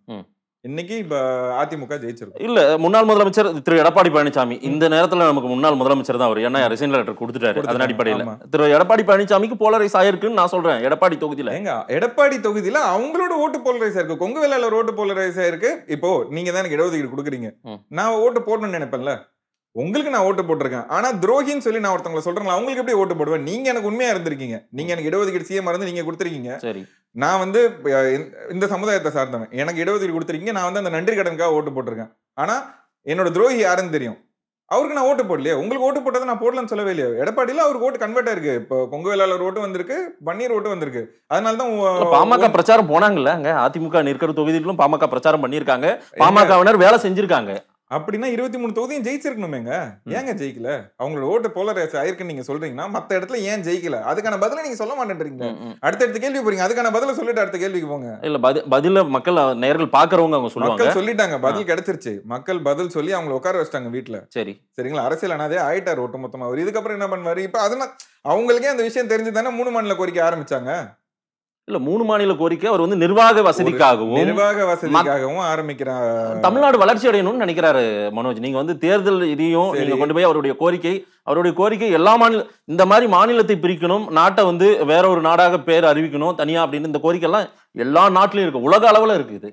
இன்னைக்கு இப்போ அதிமுக ஜெயிச்சிருக்கு இல்ல முன்னாள் முதலமைச்சர் திரு எடப்பாடி பழனிசாமி இந்த நேரத்துல நமக்கு முன்னாள் முதலமைச்சர் தான் அவர் ஏன்னா ரிசைன் லெட்டர் கொடுத்துட்டாரு அதன் அடிப்படையில் திரு எடப்பாடி பழனிசாமிக்கு போலரைஸ் ஆயிருக்குன்னு நான் சொல்றேன் எடப்பாடி தொகுதியில எங்க எடப்பாடி தொகுதியில அவங்களோட ஓட்டு போலரைஸ் இருக்கு கொங்கு வேலையில ஓட்டு போலரைஸ் ஆயிருக்கு இப்போ நீங்க தான் எனக்கு இடஒதுக்கீடு கொடுக்குறீங்க நான் ஓட்டு போடணும்னு நினைப்பேன்ல உங்களுக்கு நான் ஓட்டு போட்டிருக்கேன் ஆனா துரோகின்னு சொல்லி நான் ஒருத்தவங்களை சொல்றேன் அவங்களுக்கு எப்படி ஓட்டு போடுவேன் நீங்க எனக்கு உண்மையா இருந்திருக்கீங்க நீங்க எனக்கு இடஒதுக்கீடு சிஎம் மருந்து நீங்க கொடுத்துருக்கீங்க சரி நான் வந்து இந்த சமுதாயத்தை சார்ந்தவன் எனக்கு இடஒதுக்கீடு கொடுத்துருக்கீங்க நான் வந்து அந்த நன்றி கடனுக்காக ஓட்டு போட்டிருக்கேன் ஆனா என்னோட துரோகி யாருன்னு தெரியும் அவருக்கு நான் ஓட்டு போடலையே உங்களுக்கு ஓட்டு போட்டதை நான் போடலன்னு சொல்லவே இல்லையா எடப்பாடியில் அவருக்கு ஓட்டு கன்வெர்ட் ஆயிருக்கு இப்போ கொங்கு வேளாளர் ஓட்டு வந்திருக்கு பன்னீர் ஓட்டு வந்திருக்கு அதனால தான் பாமக பிரச்சாரம் போனாங்கல்ல அங்கே அதிமுக நிற்கிற தொகுதிகளும் பாமக பிரச்சாரம் பண்ணியிருக்காங்க பாமகவினர் வேலை செஞ்சிருக்காங்க அப்படின்னா இருபத்தி மூணு தொகுதியும் ஜெயிச்சிருக்கணுமேங்க ஏங்க ஜெயிக்கல அவங்களோட ஓட்டு போலரைஸ் ஆயிருக்குன்னு நீங்க சொல்றீங்கன்னா மத்த இடத்துல ஏன் ஜெயிக்கல அதுக்கான பதில நீங்க சொல்ல மாட்டேன்றீங்க அடுத்த கேள்வி போறீங்க அதுக்கான பதில சொல்லிட்டு அடுத்த கேள்விக்கு போங்க இல்ல பதில மக்கள் நேரில் பாக்குறவங்க அவங்க சொல்லுவாங்க சொல்லிட்டாங்க பதில் கிடைச்சிருச்சு மக்கள் பதில் சொல்லி அவங்க உட்கார வச்சிட்டாங்க வீட்டுல சரி சரிங்களா அரசியல் அனாதே ஆயிட்டார் ஒட்டு மொத்தமா அவர் இதுக்கப்புறம் என்ன பண்ணுவாரு இப்ப அதனால அவங்களுக்கே அந்த விஷயம் தெரிஞ்சு தானே மூணு மாநில கோரிக்கை ஆரம்பிச்சாங்க இல்ல மூணு மாநில கோரிக்கை அவர் வந்து நிர்வாக வசதிக்காகவும் நிர்வாக வசதிக்காகவும் ஆரம்பிக்கிறார் தமிழ்நாடு வளர்ச்சி அடையணும்னு நினைக்கிறாரு மனோஜ் நீங்க வந்து தேர்தல் இதையும் நீங்க கொண்டு போய் அவருடைய கோரிக்கை அவருடைய கோரிக்கை எல்லா மாநில இந்த மாதிரி மாநிலத்தை பிரிக்கணும் நாட்டை வந்து வேற ஒரு நாடாக பேர் அறிவிக்கணும் தனியா அப்படின்னு இந்த கோரிக்கை எல்லாம் எல்லா நாட்டிலும் இருக்கு உலக அளவுல இருக்குது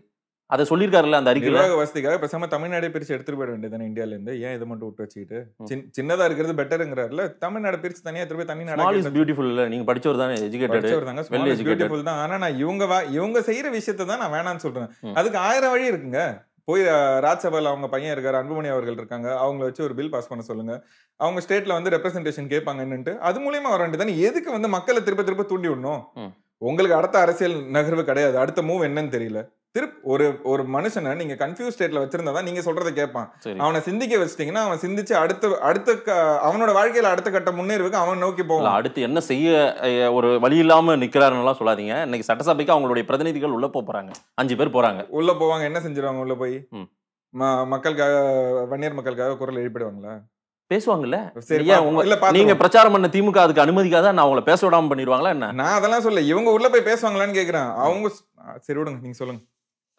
அதை சொல்லியிருக்காருல்ல அந்த அறிக்கை நிர்வாக வசதிக்காக பேசாம தமிழ்நாடு பிரிச்சு எடுத்துட்டு போயிட வேண்டியது இந்தியால இருந்து ஏன் இதை மட்டும் விட்டு வச்சுக்கிட்டு சின்னதா இருக்கிறது பெட்டருங்கிறாருல தமிழ்நாடு பிரிச்சு தனியா எடுத்து போய் தனி நாடு பியூட்டிஃபுல் இல்ல நீங்க படிச்சவர் தானே எஜுகேட்டட் வெல் தான் ஆனா நான் இவங்க இவங்க செய்யற விஷயத்தை தான் நான் வேணாம்னு சொல்றேன் அதுக்கு ஆயிரம் வழி இருக்குங்க போய் ராஜ்சபாவில் அவங்க பையன் இருக்கார் அன்புமணி அவர்கள் இருக்காங்க அவங்கள வச்சு ஒரு பில் பாஸ் பண்ண சொல்லுங்க அவங்க ஸ்டேட்ல வந்து ரெப்ரஸன்டேஷன் கேட்பாங்கன்னுட்டு அது மூலியமா வர வேண்டியது தானே எதுக்கு வந்து மக்களை திருப்ப திருப்ப தூண்டி விடணும் உங்களுக்கு அடுத்த அரசியல் நகர்வு கிடையாது அடுத்த மூவ் என்னன்னு தெரியல திருப் ஒரு ஒரு மனுஷனை நீங்க கன்ஃபியூஸ் ஸ்டேட்ல வச்சிருந்தா தான் நீங்க சொல்றதை கேட்பான் அவனை சிந்திக்க வச்சிட்டீங்கன்னா அவன் சிந்திச்சு அடுத்த அடுத்த அவனோட வாழ்க்கையில அடுத்த கட்ட முன்னேறுவுக்கு அவன் நோக்கி போவான் அடுத்து என்ன செய்ய ஒரு வழி இல்லாம நிக்கிறாருன்னு சொல்லாதீங்க இன்னைக்கு சட்டசபைக்கு அவங்களுடைய பிரதிநிதிகள் உள்ள போறாங்க அஞ்சு பேர் போறாங்க உள்ள போவாங்க என்ன செஞ்சிருவாங்க உள்ள போய் மக்களுக்காக வன்னியர் மக்களுக்காக குரல் எழுப்பிடுவாங்களா பேசுவாங்கல்ல சரியா உங்க நீங்க பிரச்சாரம் பண்ண திமுக அதுக்கு அனுமதிக்காத நான் அவங்கள பேச விடாம பண்ணிடுவாங்களா என்ன நான் அதெல்லாம் சொல்ல இவங்க உள்ள போய் பேசுவாங்களான்னு கேக்குறேன் அவங்க சரி விடுங்க நீங்க சொல்லுங்க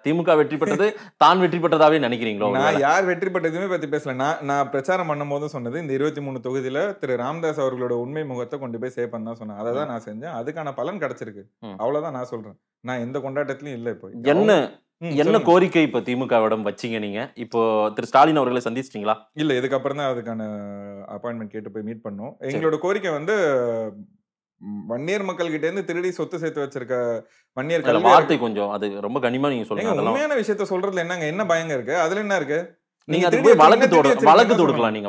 திமுக வெற்றி பெற்றது தான் வெற்றி பெற்றதாவே நினைக்கிறீங்களோ நான் யார் வெற்றி பெற்றதுமே பத்தி பேசல நான் நான் பிரச்சாரம் பண்ணும் போது சொன்னது இந்த இருபத்தி மூணு தொகுதியில திரு ராம்தாஸ் அவர்களோட உண்மை முகத்தை கொண்டு போய் சேவ் பண்ணா சொன்னேன் அதை தான் நான் செஞ்சேன் அதுக்கான பலன் கிடைச்சிருக்கு அவ்வளவுதான் நான் சொல்றேன் நான் எந்த கொண்டாட்டத்திலும் இல்லை இப்போ என்ன என்ன கோரிக்கை திமுக திமுகவிடம் வச்சிங்க நீங்க இப்போ திரு ஸ்டாலின் அவர்களை சந்திச்சிட்டீங்களா இல்ல இதுக்கப்புறம் தான் அதுக்கான அப்பாயின்மெண்ட் கேட்டு போய் மீட் பண்ணும் எங்களோட கோரிக்கை வந்து வன்னியர் மக்கள் கிட்ட இருந்து திருடி சொத்து சேர்த்து வச்சிருக்க வன்னியர் வார்த்தை கொஞ்சம் அது ரொம்ப கனிமா நீங்க சொல்லுங்க உண்மையான விஷயத்த சொல்றதுல என்னங்க என்ன பயங்க இருக்கு அதுல என்ன இருக்கு நீங்க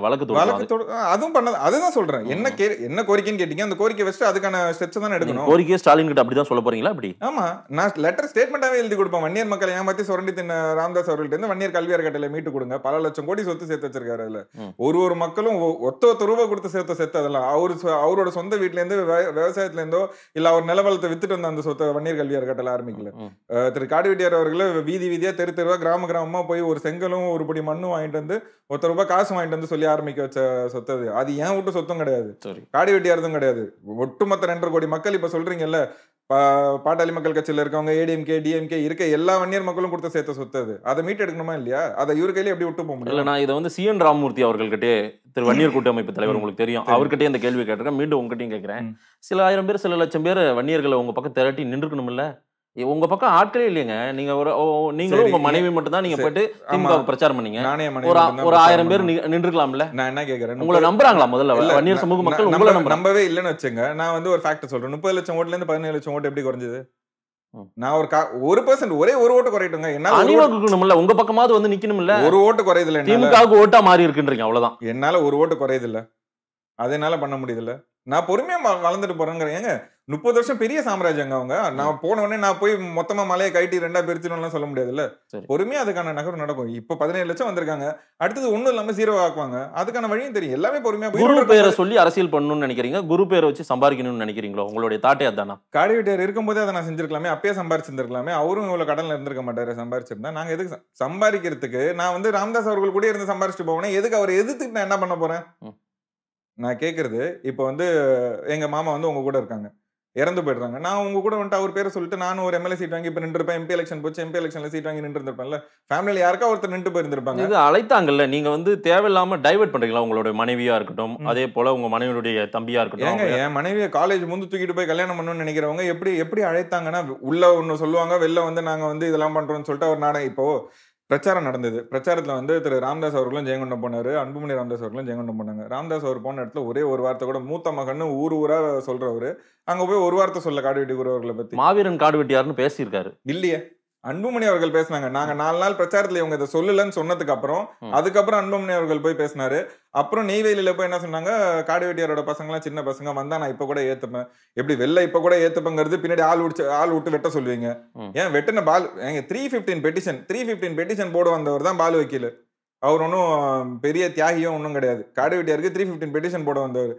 வழக்கு சொல்றேன் என்ன கே என்ன கோரிக்கைன்னு கேட்டீங்க அந்த கோரிக்கை அதுக்கான எடுக்கணும் ஸ்டாலின் கிட்ட அப்படிதான் சொல்ல போறீங்களா அப்படி ஆமா நான் லெட்டர் எழுதி கொடுப்பேன் வன்னியர் மக்களை ஏமாத்தி சுரண்டி தின்ன ராமதாஸ் அவர்கள்ட்ட இருந்து வன்னியர் கல்வி அறக்கட்டளை மீட்டு கொடுங்க பல லட்சம் கோடி சொத்து சேர்த்து வச்சிருக்காரு அதுல ஒரு ஒரு மக்களும் ஒத்த ஒத்த ரூபா கொடுத்து சேர்த்து செத்து அதெல்லாம் அவரு அவரோட சொந்த வீட்டுல இருந்து விவசாயத்துல இருந்தோ இல்ல அவர் நிலவலத்தை வித்துட்டு வந்த அந்த சொத்தை வன்னியர் கல்வி அறக்கட்டளை ஆரம்பிக்கல திரு காடுவெட்டியார் அவர்கள் வீதி வீதியா தெரு தெருவா கிராம கிராமமா போய் ஒரு செங்கலும் ஒரு படி மண்ணும் சொந்தம் வாங்கிட்டு வந்து ஒருத்தர் ரூபாய் காசு வாங்கிட்டு வந்து சொல்லி ஆரம்பிக்க வச்ச சொத்து அது அது ஏன் விட்டு சொத்தும் கிடையாது காடி வெட்டியாரதும் கிடையாது ஒட்டுமொத்த ரெண்டரை கோடி மக்கள் இப்போ சொல்றீங்கல்ல பாட்டாளி மக்கள் கட்சியில் இருக்கவங்க ஏடிஎம்கே டிஎம்கே இருக்க எல்லா வன்னியர் மக்களும் கொடுத்து சேர்த்த சொத்து அது அதை மீட் எடுக்கணுமா இல்லையா அதை இவர் கையில எப்படி விட்டு போக முடியும் நான் இதை வந்து சிஎன் ராமமூர்த்தி அவர்கள்கிட்டே திரு வன்னியர் கூட்டமைப்பு தலைவர் உங்களுக்கு தெரியும் அவர்கிட்டயே இந்த கேள்வி கேட்டிருக்கேன் மீண்டும் உங்ககிட்டயும் கேட்கிறேன் சில ஆயிரம் பேர் சில லட்சம் பேர் வன்னியர்களை உங்க பக்கம் திரட்டி நின்றுக்கணும் இல்லை உங்க பக்கம் ஆட்களே இல்லைங்க நீங்க ஒரு நீங்களும் உங்க மனைவி மட்டும் தான் நீங்க போயிட்டு திமுக பிரச்சாரம் பண்ணீங்க ஒரு ஒரு ஆயிரம் பேர் நின்றுக்கலாம்ல நான் என்ன கேக்குறேன் உங்களை நம்புறாங்களா முதல்ல வன்னியர் சமூக மக்கள் உங்களை நம்பவே இல்லைன்னு வச்சுங்க நான் வந்து ஒரு ஃபேக்டர் சொல்றேன் முப்பது லட்சம் ஓட்டுல இருந்து பதினேழு லட்சம் ஓட்டு எப்படி குறைஞ்சது நான் ஒரு ஒரு பர்சன்ட் ஒரே ஒரு ஓட்டு குறையட்டுங்க என்ன அணிவகுக்கணும்ல உங்க பக்கமாவது வந்து நிக்கணும் இல்ல ஒரு ஓட்டு குறையுது இல்லை திமுகவுக்கு ஓட்டா மாறி இருக்குன்றீங்க அவ்வளவுதான் என்னால ஒரு ஓட்டு குறையுது இல்ல அதனால பண்ண முடியுது நான் பொறுமையா வளர்ந்துட்டு போறேங்கிறேன் ஏங்க முப்பது வருஷம் பெரிய சாம்ராஜ்யங்க அவங்க நான் போன உடனே நான் போய் மொத்தமா மலையை கைட்டி ரெண்டா பிரிச்சிடும்லாம் சொல்ல முடியாதுல்ல பொறுமையா அதுக்கான நகர் நடக்கும் இப்ப பதினேழு லட்சம் வந்திருக்காங்க அடுத்தது ஒண்ணும் இல்லாம சீரோ ஆக்குவாங்க அதுக்கான வழியும் தெரியும் எல்லாமே பொறுமையா குரு பேரை சொல்லி அரசியல் பண்ணணும்னு நினைக்கிறீங்க குரு பேரை வச்சு சம்பாதிக்கணும்னு நினைக்கிறீங்களோ உங்களுடைய தாட்டே அதானா காடி இருக்கும் இருக்கும்போதே அதை நான் செஞ்சிருக்கலாமே அப்பயே சம்பாரிச்சிருந்திருக்கலாமே அவரும் இவ்வளவு கடன்ல இருந்திருக்க மாட்டாரு சம்பாரிச்சிருந்தா நாங்க எதுக்கு சம்பாதிக்கிறதுக்கு நான் வந்து ராம்தாஸ் அவர்கள் கூட இருந்து சம்பாரிச்சுட்டு போவேன் எதுக்கு அவர் எதுக்கு நான் என்ன பண்ண போறேன் நான் கேட்குறது இப்போ வந்து எங்கள் மாமா வந்து உங்கள் கூட இருக்காங்க இறந்து போயிடுறாங்க நான் உங்க கூட வந்துட்டு அவர் பேரை சொல்லிட்டு நானும் ஒரு எம்எல்ஏ சீட் வாங்கி இப்போ நின்றுருப்பேன் எம்பி எலெக்ஷன் போச்சு எம்பி எலெக்ஷன்ல சீட் வாங்கி நின்று இருந்திருப்பேன்ல ஃபேமிலியில் யாருக்கா ஒருத்தர் நின்று போயிருந்திருப்பாங்க இது அழைத்தாங்கல்ல நீங்க வந்து தேவையில்லாம டைவெர்ட் பண்றீங்களா உங்களோட மனைவியா இருக்கட்டும் அதே போல உங்க மனைவியுடைய தம்பியா இருக்கட்டும் என் மனைவியை காலேஜ் முந்து தூக்கிட்டு போய் கல்யாணம் பண்ணணும்னு நினைக்கிறவங்க எப்படி எப்படி அழைத்தாங்கன்னா உள்ள ஒன்று சொல்லுவாங்க வெளில வந்து நாங்க வந்து இதெல்லாம் பண்றோம்னு சொல்லிட்டு அவர் நாடகம் இப்போ பிரச்சாரம் நடந்தது பிரச்சாரத்தில் வந்து திரு ராம்தாஸ் அவர்களும் ஜெயங்கொண்டம் போனார் அன்புமணி ராம்தாஸ் அவர்களும் ஜெயங்கொண்டம் போனாங்க ராம்தாஸ் அவர் போன இடத்துல ஒரே ஒரு வார்த்தை கூட மூத்த மகன் ஊர் ஊராக சொல்கிறவர் அங்கே போய் ஒரு வார்த்தை சொல்ல காடுவெட்டி குரு அவர்களை பற்றி மாவீரன் யாருன்னு பேசியிருக்காரு இல்லையே அன்புமணி அவர்கள் பேசினாங்க நாங்க நாலு நாள் பிரச்சாரத்துல இவங்க இதை சொல்லலன்னு சொன்னதுக்கு அப்புறம் அதுக்கப்புறம் அன்புமணி அவர்கள் போய் பேசினாரு அப்புறம் நெய்வேலியில போய் என்ன சொன்னாங்க காடுவெட்டியாரோட பசங்க எல்லாம் சின்ன பசங்க வந்தா நான் இப்ப கூட ஏத்துப்பேன் எப்படி வெளில இப்ப கூட ஏத்துப்பேங்கிறது பின்னாடி ஆள் உடிச்சு ஆள் விட்டு வெட்ட சொல்லுவீங்க ஏன் வெட்டின பால் எங்க three fifteen petition three fifteen petition போட வந்தவர் தான் பால் வக்கீல் அவர் ஒன்றும் பெரிய தியாகியும் ஒன்றும் கிடையாது காடுவெட்டியாருக்கு த்ரீ ஃபிஃப்டின் பெட்டிஷன் போட வந்தவர்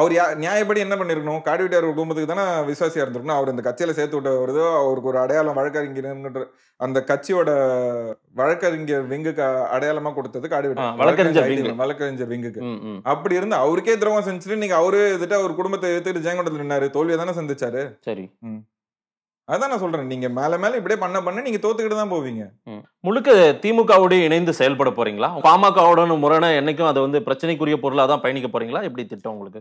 அவர் யா நியாயப்படி என்ன பண்ணிருக்கணும் காடிவிட்டார் குடும்பத்துக்கு தானே விசுவாசியாக இருந்திருக்கணும் அவர் இந்த கட்சியில் சேர்த்து விட்ட வருதோ அவருக்கு ஒரு அடையாளம் வழக்கறிஞர் அந்த கட்சியோட வழக்கறிஞர் விங்குக்கு அடையாளமாக கொடுத்தது காடிவிட்டார் வழக்கறிஞர் வழக்கறிஞர் விங்குக்கு அப்படி இருந்து அவருக்கே துரோகம் செஞ்சுட்டு இன்னைக்கு அவரு இதுட்டு அவர் குடும்பத்தை எடுத்துட்டு ஜெயங்கொண்டத்தில் நின்னாரு தோல்வியை தானே சந்திச்சாரு சரி அதான் நான் சொல்றேன் நீங்க மேல மேல இப்படியே பண்ண பண்ண நீங்க தோத்துக்கிட்டு தான் போவீங்க முழுக்க திமுகவுடைய இணைந்து செயல்பட போறீங்களா பாமகவுடன் முரணை என்னைக்கும் அதை வந்து பிரச்சனைக்குரிய பொருளாக தான் பயணிக்க போறீங்களா எப்படி திட்டம் உங்களுக்கு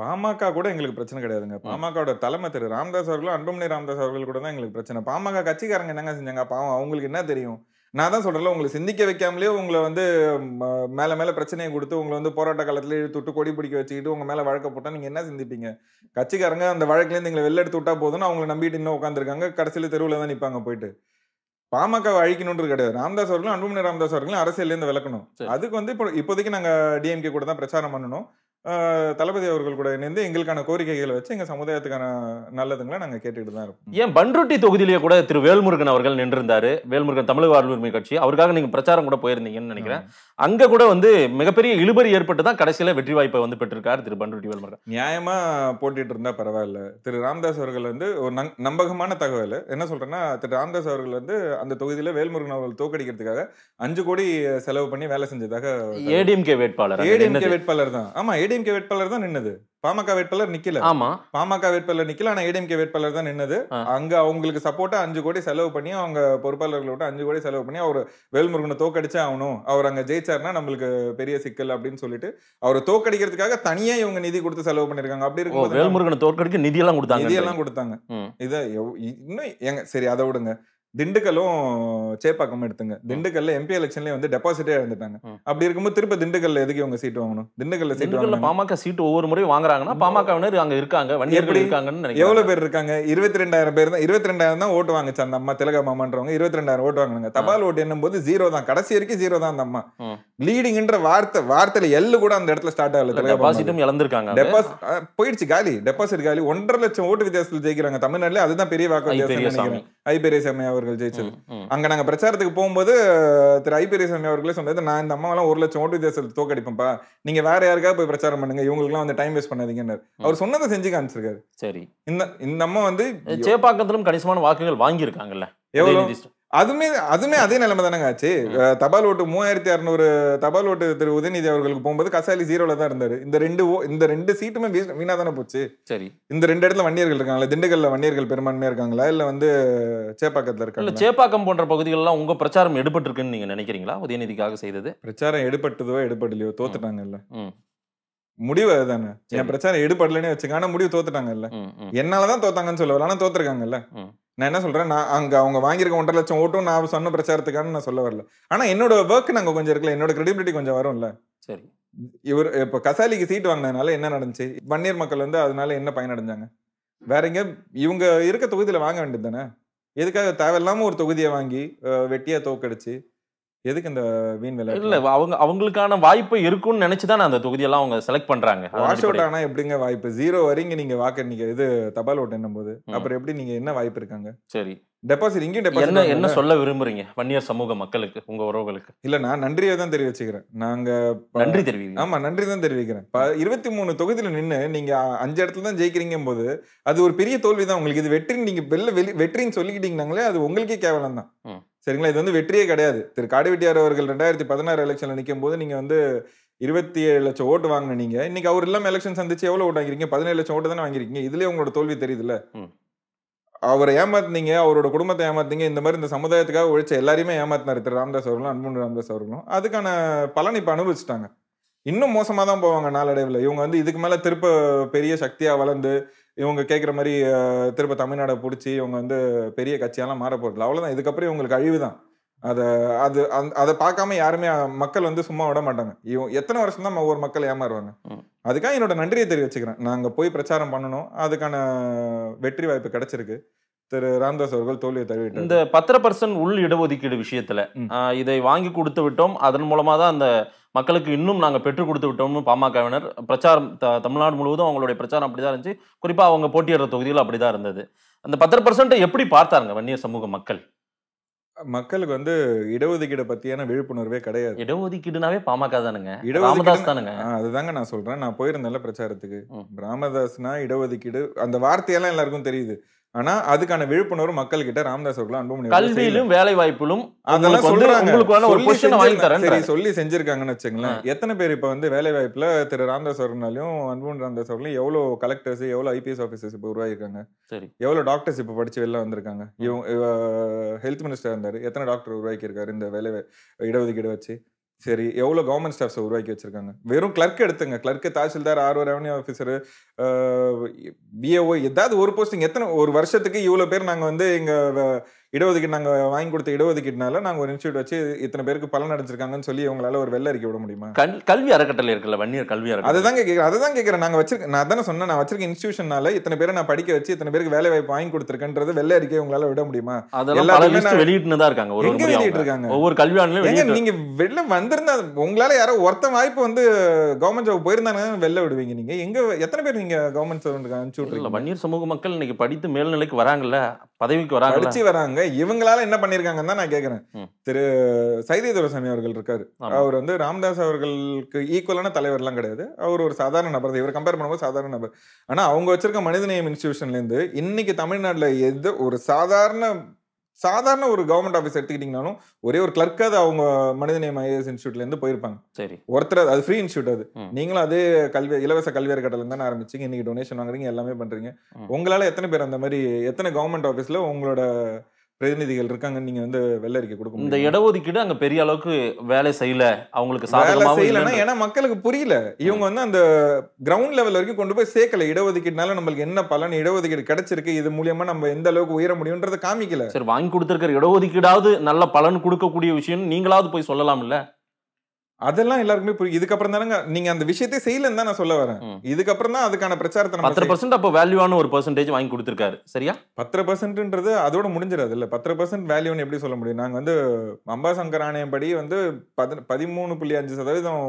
பாமக கூட எங்களுக்கு பிரச்சனை கிடையாதுங்க பாமகவோட தலைமை திரு ராமதாஸ் அவர்களும் அன்புமணி ராமதாஸ் அவர்கள் கூட தான் எங்களுக்கு பிரச்சனை பாமக கட்சிக்காரங்க என்னங்க செஞ்சாங்க பாவம் அவங்களுக்கு என்ன தெரியும் நான் தான் சொல்றேன் உங்களை சிந்திக்க வைக்காமலே உங்களை வந்து மேலே மேலே பிரச்சனையை கொடுத்து உங்களை வந்து போராட்ட காலத்தில் இழுத்துட்டு கொடி பிடிக்க வச்சுக்கிட்டு உங்கள் மேலே வழக்க போட்டால் நீங்கள் என்ன சிந்திப்பீங்க கட்சிக்காரங்க அந்த வழக்குலேருந்து எங்களை வெளில எடுத்து விட்டா போதும்னு அவங்கள நம்பிட்டு இன்னும் உட்காந்துருக்காங்க கடைசியில் தெருவில் தான் நிற்பாங்க போயிட்டு பாமக அழிக்கணும்ன்றது கிடையாது ராமதாஸ் அவர்களும் அன்புமணி ராமதாஸ் அவர்களும் அரசியல்லேருந்து விளக்கணும் அதுக்கு வந்து இப்போ இப்போதைக்கு நாங்கள் டிஎம்கே கூட தான் பிரச்சாரம் பண்ணணும் தளபதி அவர்கள் கூட இணைந்து எங்களுக்கான கோரிக்கைகளை வச்சு எங்க சமுதாயத்துக்கான நல்லதுங்களை நாங்க கேட்டுட்டு தான் இருக்கோம் ஏன் பன்ருட்டி தொகுதியிலேயே கூட திரு வேல்முருகன் அவர்கள் நின்றிருந்தாரு வேல்முருகன் தமிழக வாழ்வுரிமை கட்சி அவருக்காக நீங்க பிரச்சாரம் கூட போயிருந்தீங்கன்னு நினைக்கிறேன் அங்க கூட வந்து மிகப்பெரிய இழுபறி ஏற்பட்டு தான் கடைசியில வெற்றி வாய்ப்பை வந்து பெற்றிருக்காரு திரு பன்ருட்டி வேல்முருகன் நியாயமா போட்டிட்டு இருந்தா பரவாயில்ல திரு ராம்தாஸ் அவர்கள் வந்து ஒரு நம்பகமான தகவல் என்ன சொல்றேன்னா திரு ராம்தாஸ் அவர்கள் வந்து அந்த தொகுதியில வேல்முருகன் அவர்கள் தோக்கடிக்கிறதுக்காக அஞ்சு கோடி செலவு பண்ணி வேலை செஞ்சதாக ஏடிஎம்கே வேட்பாளர் ஏடிஎம்கே வேட்பாளர் தான் ஆமா ஏடிஎம்கே வேட்பாளர் தான் நின்னது பாமக வேட்பாளர் நிக்கல ஆமா பாமக வேட்பாளர் நிக்கல ஆனா ஏடிஎம்கே வேட்பாளர் தான் நின்னது அங்க அவங்களுக்கு சப்போர்ட்டா அஞ்சு கோடி செலவு பண்ணி அவங்க பொறுப்பாளர்களை விட்டு அஞ்சு கோடி செலவு பண்ணி அவர் வேல்முருகனை தோக்கடிச்சே ஆகணும் அவர் அங்க ஜெயிச்சார்னா நம்மளுக்கு பெரிய சிக்கல் அப்படின்னு சொல்லிட்டு அவர் தோக்கடிக்கிறதுக்காக தனியா இவங்க நிதி கொடுத்து செலவு பண்ணிருக்காங்க அப்படி இருக்கும் வேல்முருகனை தோற்கடிக்க நிதி எல்லாம் கொடுத்தாங்க நிதி எல்லாம் கொடுத்தாங்க இதை இன்னும் எங்க சரி அதை விடுங்க திண்டுக்கல்லும் சேப்பாக்கம் எடுத்துங்க திண்டுக்கல்ல எம்பி எலெக்ஷன்லயே வந்து டெபாசிட்டே இருந்துட்டாங்க அப்படி இருக்கும்போது திருப்ப திண்டுக்கல்ல எதுக்கு இவங்க சீட் வாங்கணும் திண்டுக்கல்ல சீட் பாமக சீட் ஒவ்வொரு முறையும் வாங்குறாங்கன்னா பாமகவினர் அங்க இருக்காங்க வண்டியர்கள் இருக்காங்கன்னு எவ்வளவு பேர் இருக்காங்க இருபத்தி ரெண்டாயிரம் பேர் தான் இருபத்தி ரெண்டாயிரம் தான் ஓட்டு வாங்குச்சு அந்த அம்மா திலக மாமான்றவங்க இருபத்தி ரெண்டாயிரம் ஓட்டு வாங்கினாங்க தபால் ஓட்டு என்னும் போது ஜீரோ தான் கடைசி வரைக்கும் ஜீரோ தான் அந்த அம்மா லீடிங்ன்ற வார்த்தை வார்த்தையில எல்லு கூட அந்த இடத்துல ஸ்டார்ட் ஆகல டெபாசிட்டும் இழந்திருக்காங்க போயிடுச்சு காலி டெபாசிட் காலி ஒன்றரை லட்சம் ஓட்டு வித்தியாசத்தில் ஜெயிக்கிறாங்க தமிழ்நாட்டுல அதுதான் பெரிய வாக்கு வித்தியாசம் ஐபெரியசாமி அவர்கள் ஜெயிச்சது அங்க நாங்க பிரச்சாரத்துக்கு போகும்போது திரு ஐபெரியசாமி அவர்களே சொன்னது நான் இந்த அம்மாவெல்லாம் ஒரு லட்சம் ஓட்டு வித்தியாசத்தில் தோக்கடிப்பேன்ப்பா நீங்க வேற யாருக்காக போய் பிரச்சாரம் பண்ணுங்க இவங்களுக்குலாம் வந்து டைம் வேஸ்ட் பண்ணாதீங்கன்னு அவர் சொன்னதை செஞ்சு காமிச்சிருக்காரு சரி இந்த இந்த அம்மா வந்து சேப்பாக்கத்திலும் கணிசமான வாக்குகள் வாங்கியிருக்காங்கல்ல எவ்வளவு அதுமே அதுமே அதே நிலைமை தானங்க ஆச்சு தபால் ஓட்டு மூவாயிரத்தி அறநூறு தபால் ஓட்டு திரு உதயநிதி அவர்களுக்கு போகும்போது கசாலி ஜீரோல தான் இருந்தாரு இந்த ரெண்டு இந்த ரெண்டு சீட்டுமே வீணா தானே போச்சு சரி இந்த ரெண்டு இடத்துல வன்னியர்கள் இருக்காங்களா திண்டுக்கல்ல வன்னியர்கள் பெரும்பான்மையா இருக்காங்களா இல்ல வந்து சேப்பாக்கத்துல இருக்காங்க சேப்பாக்கம் போன்ற பகுதிகளெல்லாம் உங்க பிரச்சாரம் எடுபட்டு இருக்குன்னு நீங்க நினைக்கிறீங்களா உதயநிதிக்காக செய்தது பிரச்சாரம் எடுபட்டதோ எடுபடலையோ இல்ல முடிவு அதுதானே என் பிரச்சாரம் எடுபடலன்னு வச்சுக்கான ஆனா முடிவு இல்ல என்னாலதான் தோத்தாங்கன்னு சொல்லுவாங்க ஆனா தோத்துருக்காங்கல்ல நான் என்ன சொல்கிறேன் நான் அங்கே அவங்க வாங்கியிருக்க ஒன்றரை லட்சம் ஓட்டும் நான் சொன்ன பிரச்சாரத்துக்கான நான் சொல்ல வரல ஆனால் என்னோட ஒர்க் நாங்கள் கொஞ்சம் இருக்கல என்னோட கிரெடிபிலிட்டி கொஞ்சம் வரும்ல சரி இவர் இப்போ கசாலிக்கு சீட் வாங்கினதுனால என்ன நடந்துச்சு வன்னியர் மக்கள் வந்து அதனால என்ன பயனடைஞ்சாங்க வேற எங்க இவங்க இருக்க தொகுதியில் வாங்க வேண்டியது தானே எதுக்காக தேவையில்லாமல் ஒரு தொகுதியை வாங்கி வெட்டியாக தோக்கடிச்சு எதுக்கு இந்த வீண் விளையாட்டு இல்ல அவங்க அவங்களுக்கான வாய்ப்பு இருக்கும்னு நினச்சி தான் அந்த தொகுதியெல்லாம் அவங்க செலக்ட் பண்றாங்க வாஷ் அவுட் ஆனா எப்படிங்க வாய்ப்பு ஜீரோ வரைங்க நீங்க வாக்கு நீங்க இது தபால் ஓட்டு என்னும் போது அப்புறம் எப்படி நீங்க என்ன வாய்ப்பு இருக்காங்க சரி டெபாசிட் இங்கே டெபாசிட் என்ன என்ன சொல்ல விரும்புறீங்க வன்னியர் சமூக மக்களுக்கு உங்க உறவுகளுக்கு இல்ல நான் நன்றியை தான் தெரிவிச்சுக்கிறேன் நாங்க நன்றி தெரிவிக்கிறேன் ஆமா நன்றி தான் தெரிவிக்கிறேன் இருபத்தி மூணு தொகுதியில நின்று நீங்க அஞ்சு இடத்துல தான் ஜெயிக்கிறீங்க போது அது ஒரு பெரிய தோல்வி தான் உங்களுக்கு இது வெற்றின்னு நீங்க வெளில வெற்றின்னு சொல்லிக்கிட்டீங்கனாங்களே அது உங்களுக்கே கேவலம் தான் சரிங்களா இது வந்து வெற்றியே கிடையாது திரு காடுவெட்டியார் அவர்கள் ரெண்டாயிரத்தி பதினாறு எலெக்ஷனில் நிற்கும் போது நீங்கள் வந்து இருபத்தி ஏழு லட்சம் ஓட்டு வாங்கின நீங்க இன்னைக்கு அவர் இல்லாமல் எலெக்ஷன் சந்திச்சு எவ்வளோ ஓட்டு வாங்கிருக்கீங்க பதினேழு லட்சம் ஓட்டு தானே வாங்கிருக்கீங்க இதுலேயே உங்களோட தோல்வி தெரியுதுல்ல அவரை ஏமாத்தினீங்க அவரோட குடும்பத்தை ஏமாத்தீங்க இந்த மாதிரி இந்த சமுதாயத்துக்காக உழைச்ச எல்லாரையுமே ஏமாத்தினார் திரு ராம்தாஸ் அவர்களும் அன்பு ராம்தாஸ் அவர்களும் அதுக்கான பலன் இப்போ அனுபவிச்சுட்டாங்க இன்னும் மோசமாக தான் போவாங்க நாளடைவில் இவங்க வந்து இதுக்கு மேலே திருப்ப பெரிய சக்தியாக வளர்ந்து இவங்க கேட்குற மாதிரி திரும்ப தமிழ்நாடை பிடிச்சி இவங்க வந்து பெரிய கட்சியெல்லாம் மாற போகிறதில்ல அவ்வளோதான் இதுக்கப்புறம் இவங்களுக்கு அழிவு தான் அதை அது அந் அதை பார்க்காம யாருமே மக்கள் வந்து சும்மா விட மாட்டாங்க இவன் எத்தனை வருஷம் தான் ஒவ்வொரு மக்கள் ஏமாறுவாங்க அதுக்காக என்னோட நன்றியை தெரிவிச்சுக்கிறேன் நாங்கள் போய் பிரச்சாரம் பண்ணணும் அதுக்கான வெற்றி வாய்ப்பு கிடைச்சிருக்கு திரு ராம்தாஸ் அவர்கள் தோல்வியை தழுவிட்டு இந்த பத்திர பர்சன் உள் இடஒதுக்கீடு விஷயத்துல இதை வாங்கி கொடுத்து விட்டோம் அதன் மூலமாக தான் அந்த மக்களுக்கு இன்னும் நாங்கள் பெற்றுக் கொடுத்து விட்டோம்னு பாமகவினர் பிரச்சாரம் த தமிழ்நாடு முழுவதும் அவங்களுடைய பிரச்சாரம் அப்படி தான் இருந்துச்சு குறிப்பாக அவங்க போட்டியிடுற தொகுதியில் அப்படி தான் இருந்தது அந்த பத்து பர்சன்ட்டை எப்படி பார்த்தாருங்க வன்னிய சமூக மக்கள் மக்களுக்கு வந்து இடஒதுக்கீடு பத்தியான விழிப்புணர்வே கிடையாது இடஒதுக்கீடுனாவே பாமக தானுங்க ராமதாஸ் தானுங்க அதுதாங்க நான் சொல்றேன் நான் போயிருந்தேன்ல பிரச்சாரத்துக்கு ராமதாஸ்னா இடஒதுக்கீடு அந்த வார்த்தையெல்லாம் எல்லாருக்கும் தெரியுது ஆனா அதுக்கான விழிப்புணர்வு மக்கள் கிட்ட ராமதாஸ் அவர்கள் அன்புமணி கல்வியிலும் வேலை வாய்ப்பிலும் அதெல்லாம் சொல்றாங்க சரி சொல்லி செஞ்சிருக்காங்கன்னு வச்சுங்களேன் எத்தனை பேர் இப்ப வந்து வேலை வாய்ப்புல திரு ராமதாஸ் அவர்களாலையும் அன்புமணி ராமதாஸ் அவர்களும் எவ்வளவு கலெக்டர்ஸ் எவ்வளவு ஐபிஎஸ் ஆபீசர்ஸ் இப்ப உருவாயிருக்காங்க சரி எவ்வளவு டாக்டர்ஸ் இப்ப படிச்சு வெளில வந்திருக்காங்க இவங்க ஹெல்த் மினிஸ்டர் இருந்தாரு எத்தனை டாக்டர் உருவாக்கி இருக்காரு இந்த வேலை இடஒதுக்கீடு வச்சு சரி எவ்வளோ கவர்மெண்ட் ஸ்டாஃப்ஸை உருவாக்கி வச்சிருக்காங்க வெறும் கிளர்க் எடுத்துங்க clerk tahsildar RO revenue officer PAO ஏதாவது ஒரு போஸ்டிங் எத்தனை ஒரு வருஷத்துக்கு இவ்வளோ பேர் நாங்கள் வந்து எங்கள் இடஒதுக்கீடு நாங்கள் வாங்கி கொடுத்த இடஒதுக்கீடுனால நாங்கள் ஒரு இன்ஸ்டியூட் வச்சு இத்தனை பேருக்கு பலன் அடைஞ்சிருக்காங்கன்னு சொல்லி உங்களால் ஒரு வெள்ள அறிக்கை விட முடியுமா கல் கல்வி அறக்கட்டளை இருக்குல்ல வன்னியர் கல்வி அதை தான் கேட்குறேன் அதை தான் கேட்குறேன் நாங்கள் வச்சிருக்க நான் தானே சொன்னேன் நான் வச்சிருக்க இன்ஸ்டியூஷனால இத்தனை பேரை நான் படிக்க வச்சு இத்தனை பேருக்கு வேலை வாய்ப்பு வாங்கி கொடுத்துருக்கன்றது வெள்ள அறிக்கை உங்களால் விட முடியுமா அதெல்லாம் வெளியிட்டு தான் இருக்காங்க ஒரு வெளியிட்டு இருக்காங்க ஒவ்வொரு கல்வியாளர்களும் நீங்க வெளில வந்திருந்தா உங்களால யாரோ ஒருத்த வாய்ப்பு வந்து கவர்மெண்ட் ஜாப் போயிருந்தானே வெளில விடுவீங்க நீங்க எங்க எத்தனை பேர் நீங்க கவர்மெண்ட் ஜாப் அனுப்பிச்சு வன்னியர் சமூக மக்கள் இன்னைக்கு படித்து மேல்நிலைக்கு வராங்கல்ல பதவிக்கு வராங்க படிச்சு வராங்க இவங்களால என்ன பண்ணிருக்காங்கன்னு தான் நான் கேட்கறேன் திரு சைதை துரசாமி அவர்கள் இருக்காரு அவர் வந்து ராமதாஸ் அவர்களுக்கு ஈக்குவலான தலைவர்லாம் கிடையாது அவர் ஒரு சாதாரண நபர் இவர் கம்பேர் பண்ணும்போது சாதாரண நபர் ஆனா அவங்க வச்சிருக்க மனிதநேயம் இன்ஸ்டியூஷன்ல இருந்து இன்னைக்கு தமிழ்நாட்டில் எது ஒரு சாதாரண சாதாரண ஒரு கவர்மெண்ட் ஆஃபீஸ் எடுத்துக்கிட்டீங்கனாலும் ஒரே ஒரு கிளர்க் அது அவங்க மனிதநேயம் ஐஏஎஸ் இன்ஸ்டியூட்லேருந்து போயிருப்பாங்க சரி ஒருத்தர் அது ஃப்ரீ இன்ஸ்டியூட் அது நீங்களும் அதே கல்வி இலவச கல்வியர் அறக்கட்டளம் தானே ஆரம்பிச்சிங்க இன்னைக்கு டொனேஷன் வாங்குறீங்க எல்லாமே பண்ணுறீங்க உங்களால் எத்தனை பேர் அந்த மாதிரி எத்தனை கவர்மெண்ட் ஆஃபீஸில் உங்களோட பிரதிநிதிகள் இருக்காங்க நீங்க வந்து வெள்ள அறிக்கை கொடுக்க இந்த இடஒதுக்கீடு அங்க பெரிய அளவுக்கு வேலை செய்யல அவங்களுக்கு சாதகமாக செய்யலன்னா ஏன்னா மக்களுக்கு புரியல இவங்க வந்து அந்த கிரவுண்ட் லெவல் வரைக்கும் கொண்டு போய் சேர்க்கல இடஒதுக்கீடுனால நம்மளுக்கு என்ன பலன் இடஒதுக்கீடு கிடைச்சிருக்கு இது மூலியமா நம்ம எந்த அளவுக்கு உயர முடியும்ன்றத காமிக்கல சரி வாங்கி கொடுத்துருக்கிற இடஒதுக்கீடாவது நல்ல பலன் கொடுக்கக்கூடிய விஷயம் நீங்களாவது போய் சொல்லலாம் இல்லை அதெல்லாம் எல்லாருக்குமே புரியும் இதுக்கப்புறம் தானங்க நீங்க அந்த விஷயத்தை செய்யலன்னு தான் நான் சொல்ல வரேன் இதுக்கப்புறம் தான் அதுக்கான பிரச்சாரத்தை பத்து பர்சன்ட் அப்போ வேல்யூவான ஒரு பர்சன்டேஜ் வாங்கி கொடுத்துருக்காரு சரியா பத்து பர்சன்ட்ன்றது அதோட முடிஞ்சிடாது இல்லை பத்து பர்சன்ட் வேல்யூன்னு எப்படி சொல்ல முடியும் நாங்கள் வந்து அம்பாசங்கர் ஆணையம் படி வந்து பதிமூணு புள்ளி அஞ்சு சதவீதம்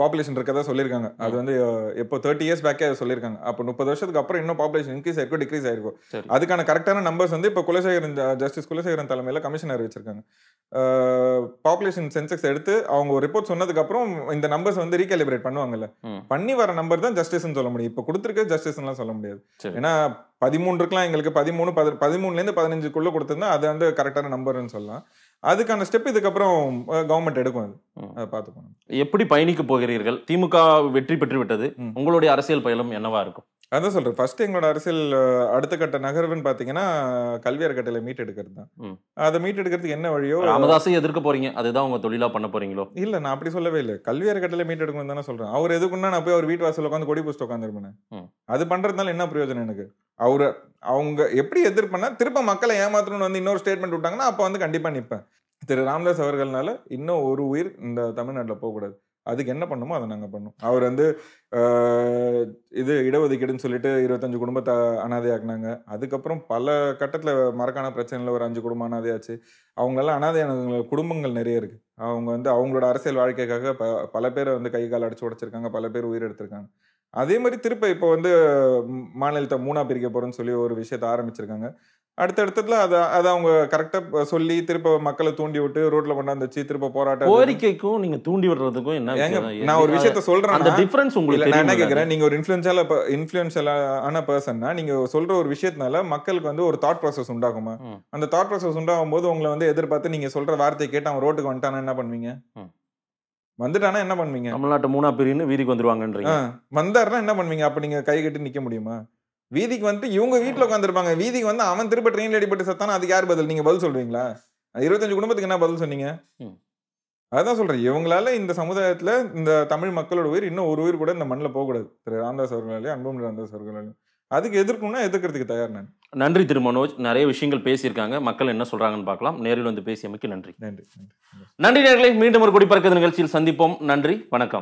பாப்புலேஷன் இருக்கதா சொல்லியிருக்காங்க அது வந்து இப்போ தேர்ட்டி இயர்ஸ் பேக்கே சொல்லியிருக்காங்க அப்போ முப்பது வருஷத்துக்கு அப்புறம் இன்னும் பாப்புலேஷன் இன்க்ரீஸ் ஆயிருக்கும் டிக்ரீஸ் ஆயிருக்கும் அதுக்கான கரெக்டான நம்பர்ஸ் வந்து இப்போ குலசேகரன் ஜஸ்டிஸ் குலசேகரன் தலைமையில் கமிஷனர் வச்சிருக்காங்க பாப்புலேஷன் சென்செக்ஸ் எடுத்து அவங்க ஒரு ரிப்போர்ட் சொன்னதுக்கு அப்புறம் இந்த நம்பர்ஸ் வந்து ரீகேலிபிரேட் பண்ணுவாங்கல்ல பண்ணி வர நம்பர் தான் ஜஸ்டிஸ்னு சொல்ல முடியும் இப்போ கொடுத்துருக்க ஜஸ்டிஸ்லாம் சொல்ல முடியாது ஏன்னா பதிமூன்றுக்குலாம் எங்களுக்கு பதிமூணு பதி பதிமூணுலேருந்து பதினஞ்சுக்குள்ளே கொடுத்துருந்தா அது வந்து கரெக்டான நம்பர்னு சொல்லலாம் அதுக்கான ஸ்டெப் இதுக்கப்புறம் கவர்மெண்ட் எடுக்கும் அது பார்த்துக்கணும் எப்படி பயணிக்க போகிறீர்கள் திமுக வெற்றி பெற்று விட்டது உங்களுடைய அரசியல் பயணம் என்னவா இருக்கும் அதான் சொல்றேன் ஃபர்ஸ்ட் எங்களோட அரசியல் அடுத்த கட்ட நகர்வுன்னு பாத்தீங்கன்னா கல்வி அறக்கட்டளை மீட் எடுக்கிறது தான் அதை மீட் எடுக்கிறதுக்கு என்ன வழியோ ராமதாசை எதிர்க்க போறீங்க அதுதான் உங்க தொழிலா பண்ண போறீங்களோ இல்ல நான் அப்படி சொல்லவே இல்லை கல்வி அறக்கட்டளை மீட் எடுக்கணும் தானே சொல்றேன் அவர் எதுக்குன்னா நான் போய் அவர் வீட்டு வாசல் உட்காந்து கொடி புஸ்ட் உட்காந்துருப்பேன் அது பண்றதுனால என்ன பிரயோஜனம் எனக்கு அவர் அவங்க எப்படி எதிர்ப்பேன்னா திருப்ப மக்களை ஏமாத்தணும்னு வந்து இன்னொரு ஸ்டேட்மெண்ட் விட்டாங்கன்னா அப்போ வந்து கண்டிப்பாக நிற்பேன் திரு ராம்தாஸ் அவர்கள்னால இன்னும் ஒரு உயிர் இந்த தமிழ்நாட்டில் போகக்கூடாது அதுக்கு என்ன பண்ணுமோ அதை நாங்கள் பண்ணோம் அவர் வந்து இது இடஒதுக்கீடுன்னு சொல்லிட்டு இருபத்தஞ்சு குடும்பத்தை அனாதையாக்குனாங்க அதுக்கப்புறம் பல கட்டத்தில் மறக்கான பிரச்சனையில் ஒரு அஞ்சு குடும்பம் அனாதையாச்சு அவங்களெல்லாம் அனாதையான குடும்பங்கள் நிறைய இருக்குது அவங்க வந்து அவங்களோட அரசியல் வாழ்க்கைக்காக ப பல பேரை வந்து கை கால் அடிச்சு உடச்சிருக்காங்க பல பேர் உயிர் எடுத்திருக்காங்க அதே மாதிரி திருப்ப இப்போ வந்து மாநிலத்தை மூணாக பிரிக்க போகிறோன்னு சொல்லி ஒரு விஷயத்த ஆரம்பிச்சிருக்காங்க அடுத்தடுத்ததுல அதை அதை அவங்க கரெக்டாக சொல்லி திருப்ப மக்களை தூண்டி விட்டு ரோட்ல கொண்டாந்து வச்சு திருப்ப போராட்டம் கோரிக்கைக்கும் நீங்க தூண்டி விடுறதுக்கும் என்ன நான் ஒரு விஷயத்த சொல்றேன் அந்த டிஃபரன்ஸ் உங்களுக்கு நான் என்ன கேட்குறேன் நீங்க ஒரு இன்ஃபுளுன்ஸால இன்ஃபுளுன்ஸாலான பர்சன்னா நீங்க சொல்ற ஒரு விஷயத்தினால மக்களுக்கு வந்து ஒரு தாட் ப்ராசஸ் உண்டாகுமா அந்த தாட் ப்ராசஸ் உண்டாகும் போது உங்களை வந்து எதிர்பார்த்து நீங்க சொல்ற வார்த்தையை கேட்டு அவன் ரோட்டுக்கு வந்துட்டானா என்ன பண்ணுவீங்க வந்துட்டானா என்ன பண்ணுவீங்க தமிழ்நாட்டை மூணா பிரின்னு வீதிக்கு வந்துருவாங்கன்றீங்க வந்தாருன்னா என்ன பண்ணுவீங்க அப்போ நீங்கள் கை கட்டி நிற்க முடியுமா வீதிக்கு வந்து இவங்க வீட்டில் உட்காந்துருப்பாங்க வீதிக்கு வந்து அவன் திருப்ப ட்ரெயினில் அடிபட்டு சத்தானா அதுக்கு யார் பதில் நீங்கள் பதில் சொல்கிறீங்களா இருபத்தஞ்சு குடும்பத்துக்கு என்ன பதில் சொன்னீங்க அதான் சொல்கிறேன் இவங்களால இந்த சமுதாயத்தில் இந்த தமிழ் மக்களோட உயிர் இன்னும் ஒரு உயிர் கூட இந்த மண்ணில் போகக்கூடாது திரு ராமதாஸ் அவர்களாலேயும் அன்புமணி ராமதாஸ் அவர்களாலேயும் அதுக்கு எதிர்க்கணும்னா எதிர்க்கிறதுக்கு தயார் நான் நன்றி திரு மனோஜ் நிறைய விஷயங்கள் பேசியிருக்காங்க மக்கள் என்ன சொல்கிறாங்கன்னு பார்க்கலாம் நேரில் வந்து பேசியமைக்கு நன்றி நன்றி நன்றி நேர்களை மீண்டும் ஒரு குடிப்பறக்க நிகழ்ச்சியில் சந்திப்போம் நன்றி வணக்கம்